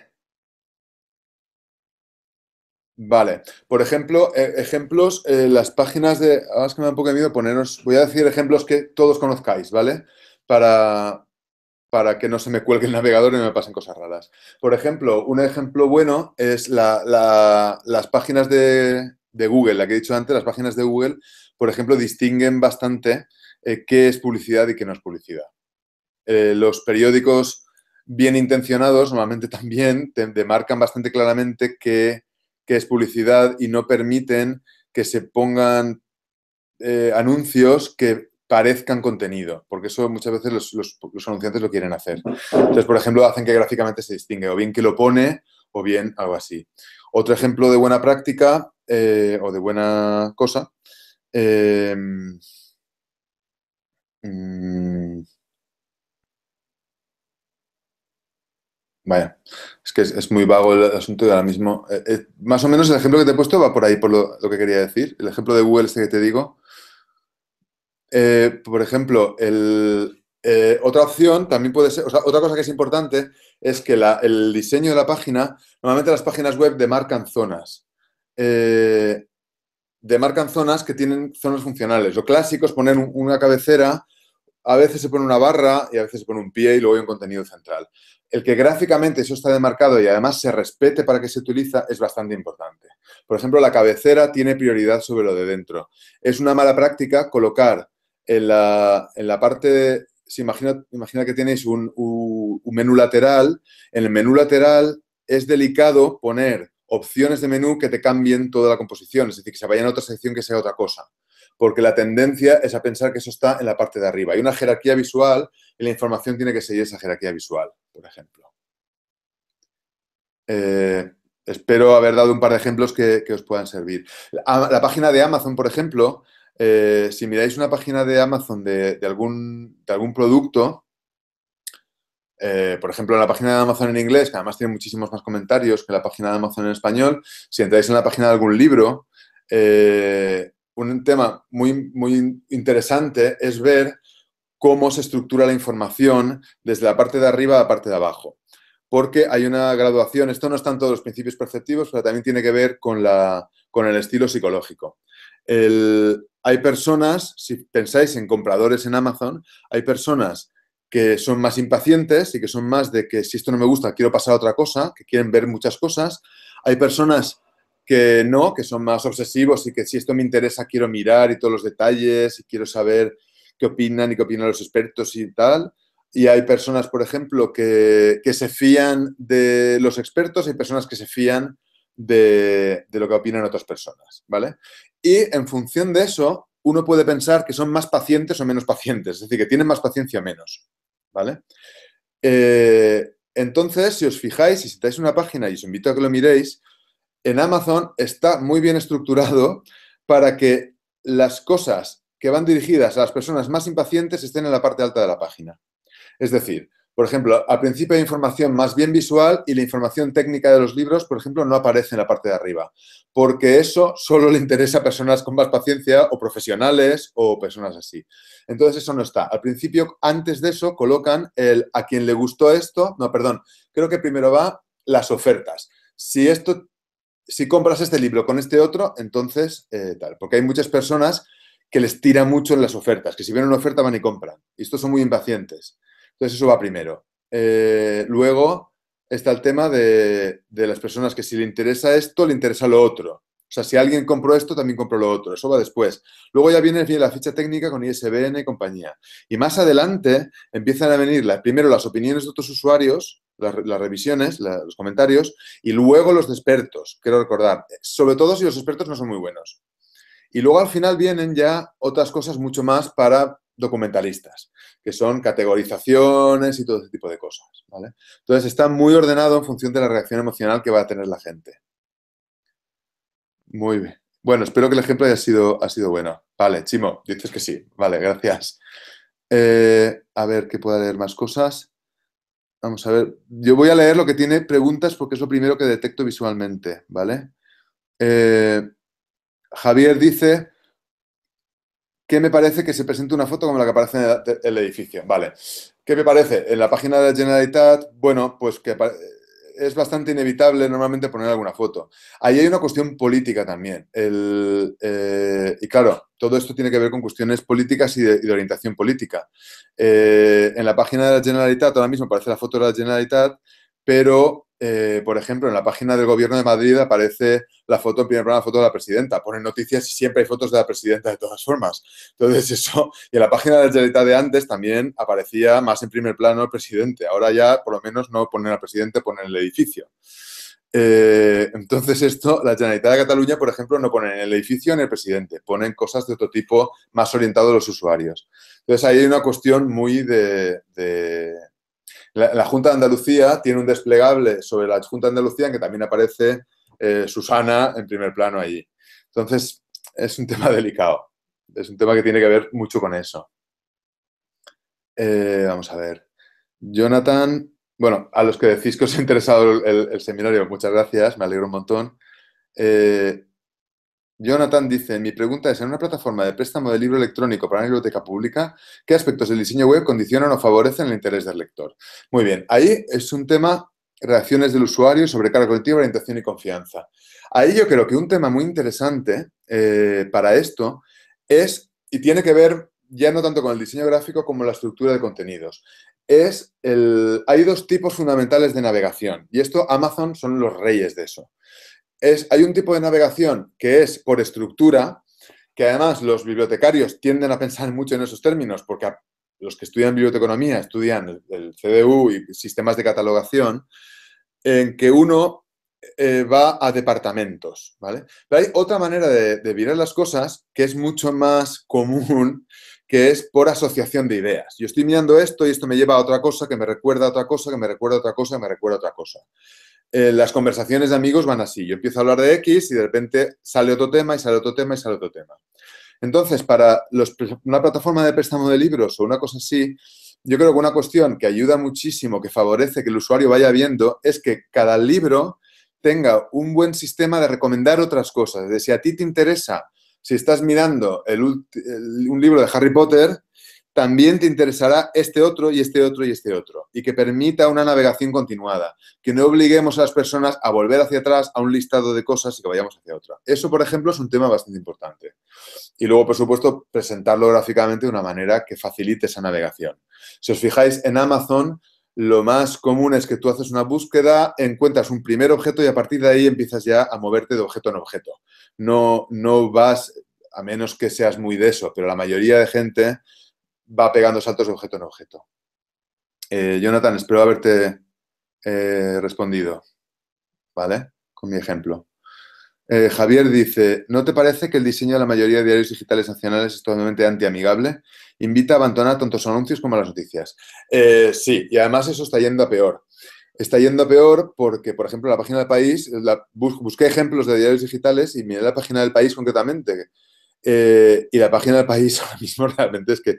Vale, por ejemplo, e, ejemplos, eh, las páginas de. Ahora es que me da un poco de miedo poneros. Voy a decir ejemplos que todos conozcáis, ¿vale? Para, que no se me cuelgue el navegador y no me pasen cosas raras. Por ejemplo, un ejemplo bueno es las páginas de, Google, la que he dicho antes, las páginas de Google, por ejemplo, distinguen bastante eh, qué es publicidad y qué no es publicidad. Eh, los periódicos bien intencionados normalmente también demarcan bastante claramente que que es publicidad y no permiten que se pongan eh, anuncios que parezcan contenido, porque eso muchas veces los, anunciantes lo quieren hacer. Entonces, por ejemplo, hacen que gráficamente se distingue, o bien que lo pone, o bien algo así. Otro ejemplo de buena práctica eh, o de buena cosa. Eh, mm, Vaya, es que es, muy vago el asunto de ahora mismo. Eh, eh, más o menos el ejemplo que te he puesto va por ahí, por lo, que quería decir. El ejemplo de Google este que te digo. Eh, por ejemplo, otra opción también puede ser, otra cosa que es importante es que el diseño de la página, normalmente las páginas web demarcan zonas. demarcan zonas que tienen zonas funcionales. Lo clásico es poner una cabecera, a veces se pone una barra y a veces se pone un pie y luego hay un contenido central el que gráficamente eso está demarcado y además se respete para que se utiliza es bastante importante. Por ejemplo, la cabecera tiene prioridad sobre lo de dentro. Es una mala práctica colocar en la, en la parte, si imagina, que tenéis un, menú lateral, en el menú lateral es delicado poner opciones de menú que te cambien toda la composición, es decir, que se vaya a otra sección que sea otra cosa, porque la tendencia es a pensar que eso está en la parte de arriba. Hay una jerarquía visual y la información tiene que seguir esa jerarquía visual por ejemplo. Eh, espero haber dado un par de ejemplos que, os puedan servir. La, página de Amazon, por ejemplo, eh, si miráis una página de Amazon de, algún, algún, producto, eh, por ejemplo, la página de Amazon en inglés, que además tiene muchísimos más comentarios que la página de Amazon en español, si entráis en la página de algún libro, un tema muy, muy interesante es ver cómo se estructura la información desde la parte de arriba a la parte de abajo. Porque hay una graduación, esto no es tanto de los principios perceptivos, pero también tiene que ver con, la, con el estilo psicológico. hay personas, si pensáis en compradores en Amazon, hay personas que son más impacientes y que son más de que si esto no me gusta quiero pasar a otra cosa, que quieren ver muchas cosas. Hay personas que no, que son más obsesivos y que si esto me interesa quiero mirar y todos los detalles y quiero saber qué opinan y qué opinan los expertos y tal. Y hay personas, por ejemplo, que, se fían de los expertos, hay personas que se fían de, de, lo que opinan otras personas, ¿vale? Y en función de eso, uno puede pensar que son más pacientes o menos pacientes, es decir, que tienen más paciencia o menos, ¿vale? Eh, entonces, si os fijáis, si citáis una página y os invito a que lo miréis, en Amazon está muy bien estructurado para que las cosas que van dirigidas a las personas más impacientes estén en la parte alta de la página. Es decir, por ejemplo, al principio hay información más bien visual y la información técnica de los libros, por ejemplo, no aparece en la parte de arriba, porque eso solo le interesa a personas con más paciencia o profesionales o personas así. Entonces eso no está. Al principio, antes de eso, colocan el a quien le gustó esto, no, perdón, creo que primero va las ofertas. Si esto, si compras este libro con este otro, entonces eh, tal, porque hay muchas personas que les tira mucho en las ofertas, que si vienen una oferta van y compran. Y estos son muy impacientes. Entonces eso va primero. Eh, luego está el tema de, las personas que si le interesa esto, le interesa lo otro. O sea, si alguien compró esto, también compró lo otro. Eso va después. Luego ya viene la ficha técnica con ISBN y compañía. Y más adelante empiezan a venir primero las opiniones de otros usuarios, las, revisiones, los comentarios, y luego los expertos, quiero recordar. Sobre todo si los expertos no son muy buenos. Y luego al final vienen ya otras cosas mucho más para documentalistas, que son categorizaciones y todo ese tipo de cosas. ¿vale? Entonces está muy ordenado en función de la reacción emocional que va a tener la gente. Muy bien. Bueno, espero que el ejemplo haya sido, ha sido bueno. Vale, Chimo, dices que sí. Vale, gracias. Eh, a ver, ¿qué pueda leer más cosas. Vamos a ver. Yo voy a leer lo que tiene preguntas porque es lo primero que detecto visualmente, ¿vale? Eh, Javier dice que me parece que se presente una foto como la que aparece en el edificio. Vale. ¿Qué me parece? En la página de la Generalitat, bueno, pues que es bastante inevitable normalmente poner alguna foto. Ahí hay una cuestión política también. Eh, y claro, todo esto tiene que ver con cuestiones políticas y de, orientación política. Eh, en la página de la Generalitat, ahora mismo aparece la foto de la Generalitat, pero, eh, por ejemplo, en la página del Gobierno de Madrid aparece la foto, en primer plano, la foto de la presidenta. Ponen noticias y siempre hay fotos de la presidenta de todas formas. Entonces, eso, y en la página de la Generalitat de antes también aparecía más en primer plano el presidente. Ahora ya, por lo menos, no ponen al presidente, ponen el edificio. Eh, entonces, esto, la Generalitat de Cataluña, por ejemplo, no ponen el edificio ni el presidente, ponen cosas de otro tipo más orientado a los usuarios. Entonces, ahí hay una cuestión muy de, la, Junta de Andalucía tiene un desplegable sobre la Junta de Andalucía en que también aparece eh, Susana en primer plano allí. Entonces, es un tema delicado. Es un tema que tiene que ver mucho con eso. Eh, vamos a ver. Jonathan, bueno, a los que decís que os ha interesado el, seminario, muchas gracias, me alegro un montón. Eh, Jonathan dice, mi pregunta es, en una plataforma de préstamo de libro electrónico para una biblioteca pública, ¿qué aspectos del diseño web condicionan o favorecen el interés del lector? Muy bien, ahí es un tema reacciones del usuario, sobrecarga colectiva, orientación y confianza. Ahí yo creo que un tema muy interesante eh, para esto es, y tiene que ver ya no tanto con el diseño gráfico como la estructura de contenidos, es el... Hay dos tipos fundamentales de navegación y esto Amazon son los reyes de eso hay un tipo de navegación que es por estructura, que además los bibliotecarios tienden a pensar mucho en esos términos, porque los que estudian biblioteconomía estudian el, CDU y sistemas de catalogación, en que uno eh, va a departamentos, Pero hay otra manera de, de mirar las cosas que es mucho más común, que es por asociación de ideas. Yo estoy mirando esto y esto me lleva a otra cosa, que me recuerda a otra cosa, que me recuerda a otra cosa, que me recuerda a otra cosa. Eh, las conversaciones de amigos van así. Yo empiezo a hablar de X y de repente sale otro tema y sale otro tema y sale otro tema. Entonces, para una plataforma de préstamo de libros o una cosa así, yo creo que una cuestión que ayuda muchísimo, que favorece que el usuario vaya viendo, es que cada libro tenga un buen sistema de recomendar otras cosas. De si a ti te interesa, si estás mirando un libro de Harry Potter, también te interesará este otro y este otro y este otro, y que permita una navegación continuada, que no obliguemos a las personas a volver hacia atrás a un listado de cosas y que vayamos hacia otra. Eso, por ejemplo, es un tema bastante importante. Y luego, por supuesto, presentarlo gráficamente de una manera que facilite esa navegación. Si os fijáis en Amazon, lo más común es que tú haces una búsqueda, encuentras un primer objeto y a partir de ahí empiezas ya a moverte de objeto en objeto. No, no vas, a menos que seas muy de eso, pero la mayoría de gente va pegando saltos de objeto en objeto. Eh, Jonathan, espero haberte eh, respondido, ¿vale? Con mi ejemplo. Eh, Javier dice, ¿no te parece que el diseño de la mayoría de diarios digitales nacionales es totalmente antiamigable? Invita a abandonar tantos anuncios como las noticias. sí, y además eso está yendo a peor. Está yendo a peor porque, por ejemplo, la página del país, busqué ejemplos de diarios digitales y miré la página del país concretamente. y la página del país ahora mismo realmente es que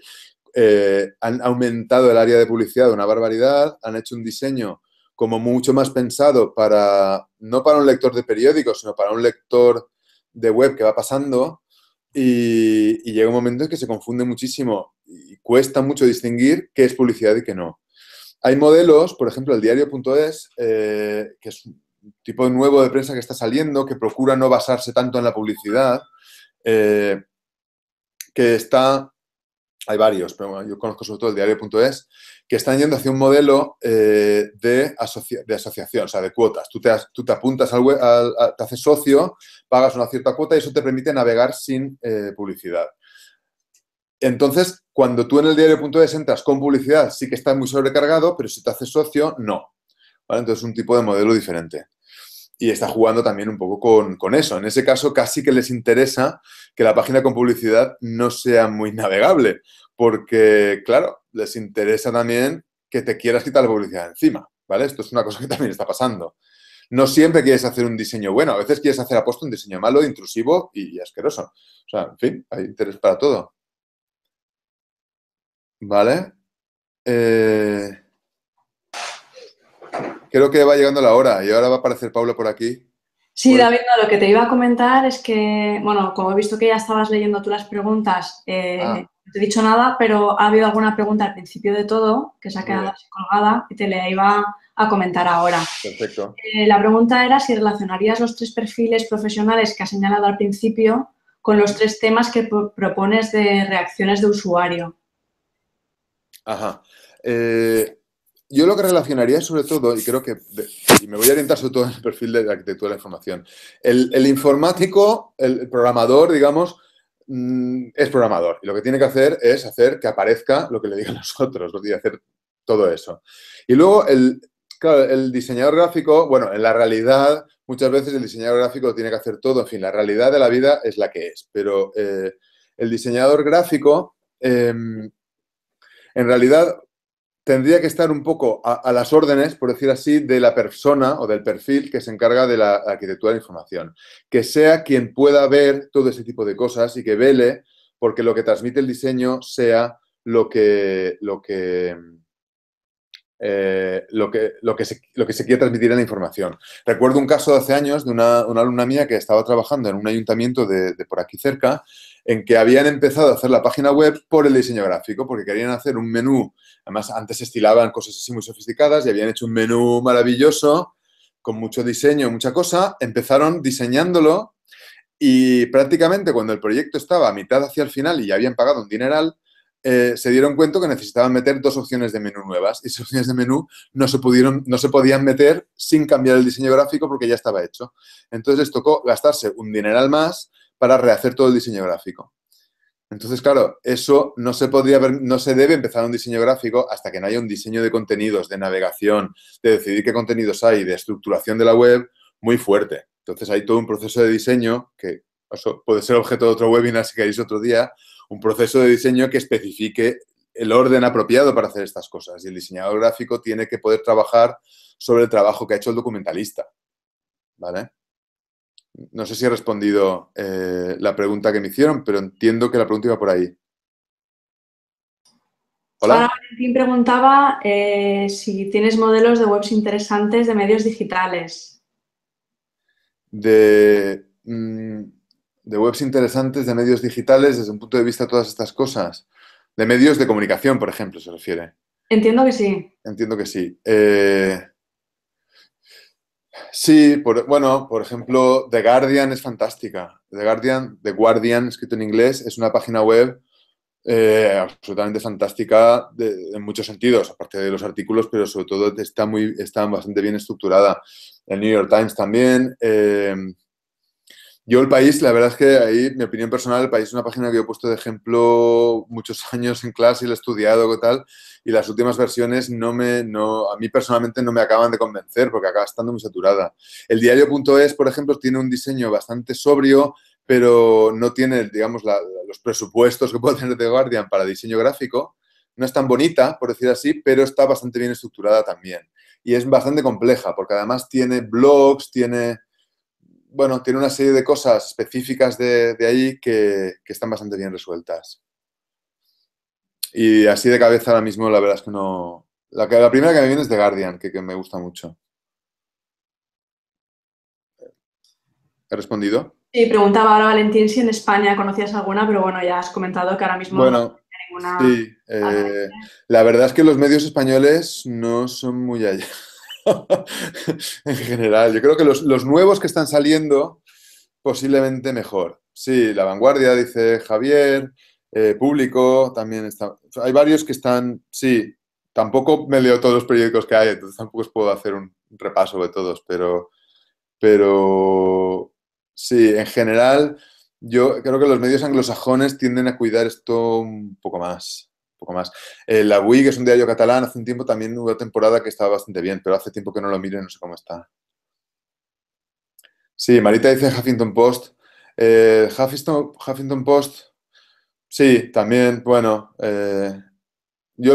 eh, han aumentado el área de publicidad una barbaridad, han hecho un diseño como mucho más pensado para, no para un lector de periódicos, sino para un lector de web que va pasando y, llega un momento en que se confunde muchísimo y cuesta mucho distinguir qué es publicidad y qué no. Hay modelos, por ejemplo, el diario.es, eh, que es un tipo nuevo de prensa que está saliendo, que procura no basarse tanto en la publicidad, eh, que está hay varios, pero yo conozco sobre todo el diario.es, que están yendo hacia un modelo eh, de, de, asociación, o sea, de cuotas. Tú te, tú te apuntas al, web, te haces socio, pagas una cierta cuota y eso te permite navegar sin eh, publicidad. Entonces, cuando tú en el diario.es entras con publicidad, sí que estás muy sobrecargado, pero si te haces socio, no. Entonces, es un tipo de modelo diferente y está jugando también un poco con, eso. En ese caso, casi que les interesa que la página con publicidad no sea muy navegable, porque, claro, les interesa también que te quieras quitar la publicidad encima, ¿vale? Esto es una cosa que también está pasando. No siempre quieres hacer un diseño bueno, a veces quieres hacer apuesto un diseño malo, intrusivo y asqueroso. O sea, en fin, hay interés para todo. ¿Vale? Eh creo que va llegando la hora y ahora va a aparecer Pablo por aquí. Sí, pues David, lo que te iba a comentar es que, bueno, como he visto que ya estabas leyendo tú las preguntas, eh, ah. no te he dicho nada, pero ha habido alguna pregunta al principio de todo que se ha quedado colgada y te la iba a comentar ahora. Perfecto. Eh, la pregunta era si relacionarías los tres perfiles profesionales que has señalado al principio con los tres temas que propones de reacciones de usuario. Ajá. Eh, yo lo que relacionaría sobre todo, y creo que, y me voy a orientar sobre todo en el perfil de la arquitectura de la información, el, informático, el, programador, digamos, mm, es programador y lo que tiene que hacer es hacer que aparezca lo que le digan los otros, Y hacer todo eso. Y luego el, claro, el diseñador gráfico, bueno, en la realidad muchas veces el diseñador gráfico tiene que hacer todo, en fin, la realidad de la vida es la que es, pero eh, el diseñador gráfico em, en realidad tendría que estar un poco a, las órdenes, por decir así, de la persona o del perfil que se encarga de la arquitectura de información. Que sea quien pueda ver todo ese tipo de cosas y que vele porque lo que transmite el diseño sea lo que, lo que, eh, lo que, se, quiere transmitir en la información. Recuerdo un caso de hace años de una, alumna mía que estaba trabajando en un ayuntamiento de por aquí cerca en que habían empezado a hacer la página web por el diseño gráfico, porque querían hacer un menú. Además, antes estilaban cosas así muy sofisticadas y habían hecho un menú maravilloso, con mucho diseño, y mucha cosa. Empezaron diseñándolo y prácticamente cuando el proyecto estaba a mitad hacia el final y ya habían pagado un dineral, eh, se dieron cuenta que necesitaban meter dos opciones de menú nuevas. Y esas opciones de menú no se, pudieron, no se podían meter sin cambiar el diseño gráfico porque ya estaba hecho. Entonces les tocó gastarse un dineral más para rehacer todo el diseño gráfico. Entonces, claro, eso no se podría ver, no se debe empezar un diseño gráfico hasta que no haya un diseño de contenidos, de navegación, de decidir qué contenidos hay, de estructuración de la web muy fuerte. Entonces hay todo un proceso de diseño que puede ser objeto de otro webinar si queréis otro día, un proceso de diseño que especifique el orden apropiado para hacer estas cosas. Y el diseñador gráfico tiene que poder trabajar sobre el trabajo que ha hecho el documentalista. ¿Vale? No sé si he respondido eh, la pregunta que me hicieron, pero entiendo que la pregunta iba por ahí. Hola. Sara Valentín preguntaba eh, si tienes modelos de webs interesantes de medios digitales. Mm, de, webs interesantes de medios digitales desde un punto de vista de todas estas cosas. De medios de comunicación, por ejemplo, se refiere. Entiendo que sí. Entiendo que sí. Eh, Sí, por, bueno, por ejemplo, The Guardian es fantástica. The Guardian, The Guardian, escrito en inglés, es una página web eh, absolutamente fantástica en muchos sentidos, aparte de los artículos, pero sobre todo está, muy, está bastante bien estructurada. El New York Times también. Eh, yo el país, la verdad es que ahí, mi opinión personal, el país es una página que yo he puesto de ejemplo muchos años en clase y la he estudiado y tal, y las últimas versiones no me, no, a mí personalmente no me acaban de convencer porque acaba estando muy saturada. El diario.es, por ejemplo, tiene un diseño bastante sobrio, pero no tiene, digamos, los presupuestos que puede tener The Guardian para diseño gráfico. No es tan bonita, por decir así, pero está bastante bien estructurada también. Y es bastante compleja porque además tiene blogs, tiene bueno, tiene una serie de cosas específicas de, ahí que, están bastante bien resueltas. Y así de cabeza ahora mismo, la verdad es que no. La, primera que me viene es The Guardian, que, me gusta mucho. ¿He respondido? Sí, preguntaba ahora Valentín si en España conocías alguna, pero bueno, ya has comentado que ahora mismo no hay ninguna. Sí, eh, la verdad es que los medios españoles no son muy allá. en general, yo creo que los, nuevos que están saliendo, posiblemente mejor. Sí, La Vanguardia, dice Javier, eh, Público, también está. Hay varios que están, sí, tampoco me leo todos los periódicos que hay, entonces tampoco os puedo hacer un repaso de todos, pero, pero sí, en general, yo creo que los medios anglosajones tienden a cuidar esto un poco más poco más. Eh, la Wii, que es un diario catalán, hace un tiempo también hubo una temporada que estaba bastante bien, pero hace tiempo que no lo miro y no sé cómo está. Sí, Marita dice Huffington Post. Eh, Huffington, Post, sí, también, bueno, eh, yo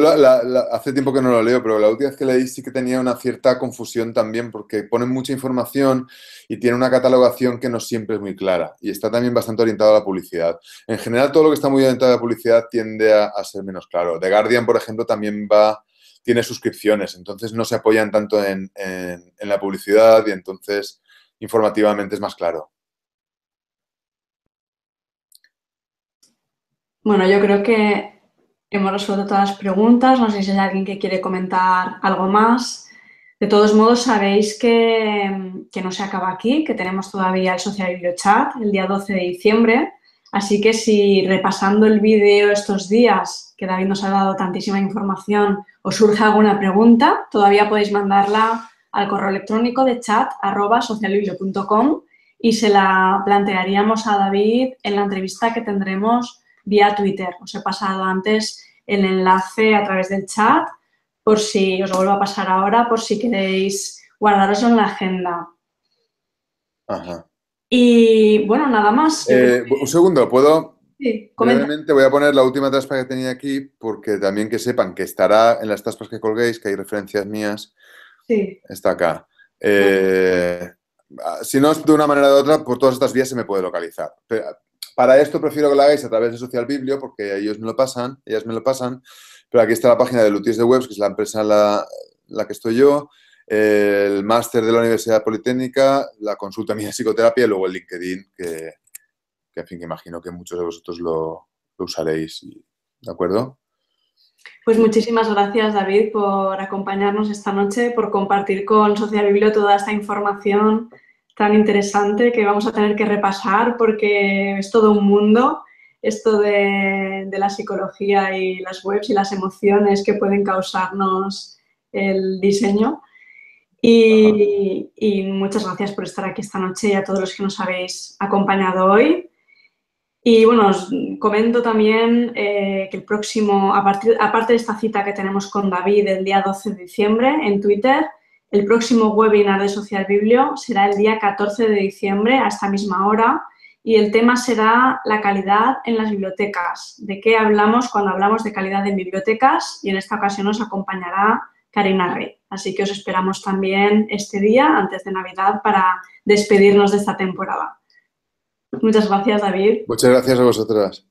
hace tiempo que no lo leo, pero la última vez que leí sí que tenía una cierta confusión también, porque ponen mucha información y tiene una catalogación que no siempre es muy clara y está también bastante orientado a la publicidad. En general, todo lo que está muy orientado a la publicidad tiende a, ser menos claro. The Guardian, por ejemplo, también va tiene suscripciones, entonces no se apoyan tanto en la publicidad y entonces informativamente es más claro. Bueno, yo creo que Hemos resuelto todas las preguntas, no sé si hay alguien que quiere comentar algo más. De todos modos, sabéis que, no se acaba aquí, que tenemos todavía el Social Chat el día 12 de diciembre. Así que si repasando el vídeo estos días, que David nos ha dado tantísima información, os surge alguna pregunta, todavía podéis mandarla al correo electrónico de chat arroba y se la plantearíamos a David en la entrevista que tendremos vía Twitter. Os he pasado antes el enlace a través del chat por si os lo vuelvo a pasar ahora, por si queréis guardaros en la agenda. Ajá. Y bueno, nada más. Eh, un segundo, ¿puedo? Sí, voy a poner la última taspa que tenía aquí porque también que sepan que estará en las taspas que colguéis, que hay referencias mías. Sí. Está acá. Eh, si no de una manera u otra, por todas estas vías se me puede localizar. Para esto prefiero que lo hagáis a través de Social Biblio, porque ellos me lo pasan, ellas me lo pasan. Pero aquí está la página de Lutis de Webs, que es la empresa en la, que estoy yo, eh, el máster de la Universidad Politécnica, la consulta mía de psicoterapia y luego el LinkedIn, que, en fin, que imagino que muchos de vosotros lo, lo usaréis. ¿De acuerdo? Pues muchísimas gracias, David, por acompañarnos esta noche, por compartir con Social Biblio toda esta información tan interesante que vamos a tener que repasar porque es todo un mundo esto de, de la psicología y las webs y las emociones que pueden causarnos el diseño. Y, y, muchas gracias por estar aquí esta noche y a todos los que nos habéis acompañado hoy. Y bueno, os comento también eh, que el próximo, a partir, aparte de esta cita que tenemos con David el día 12 de diciembre en Twitter, el próximo webinar de Social Biblio será el día 14 de diciembre a esta misma hora y el tema será la calidad en las bibliotecas. ¿De qué hablamos cuando hablamos de calidad en bibliotecas? Y en esta ocasión nos acompañará Karina Rey. Así que os esperamos también este día, antes de Navidad, para despedirnos de esta temporada. Muchas gracias, David. Muchas gracias a vosotras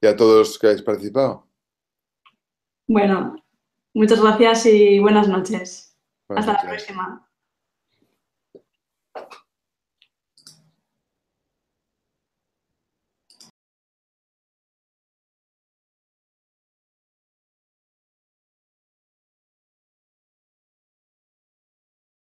y a todos que habéis participado. Bueno, muchas gracias y buenas noches. Hasta la próxima.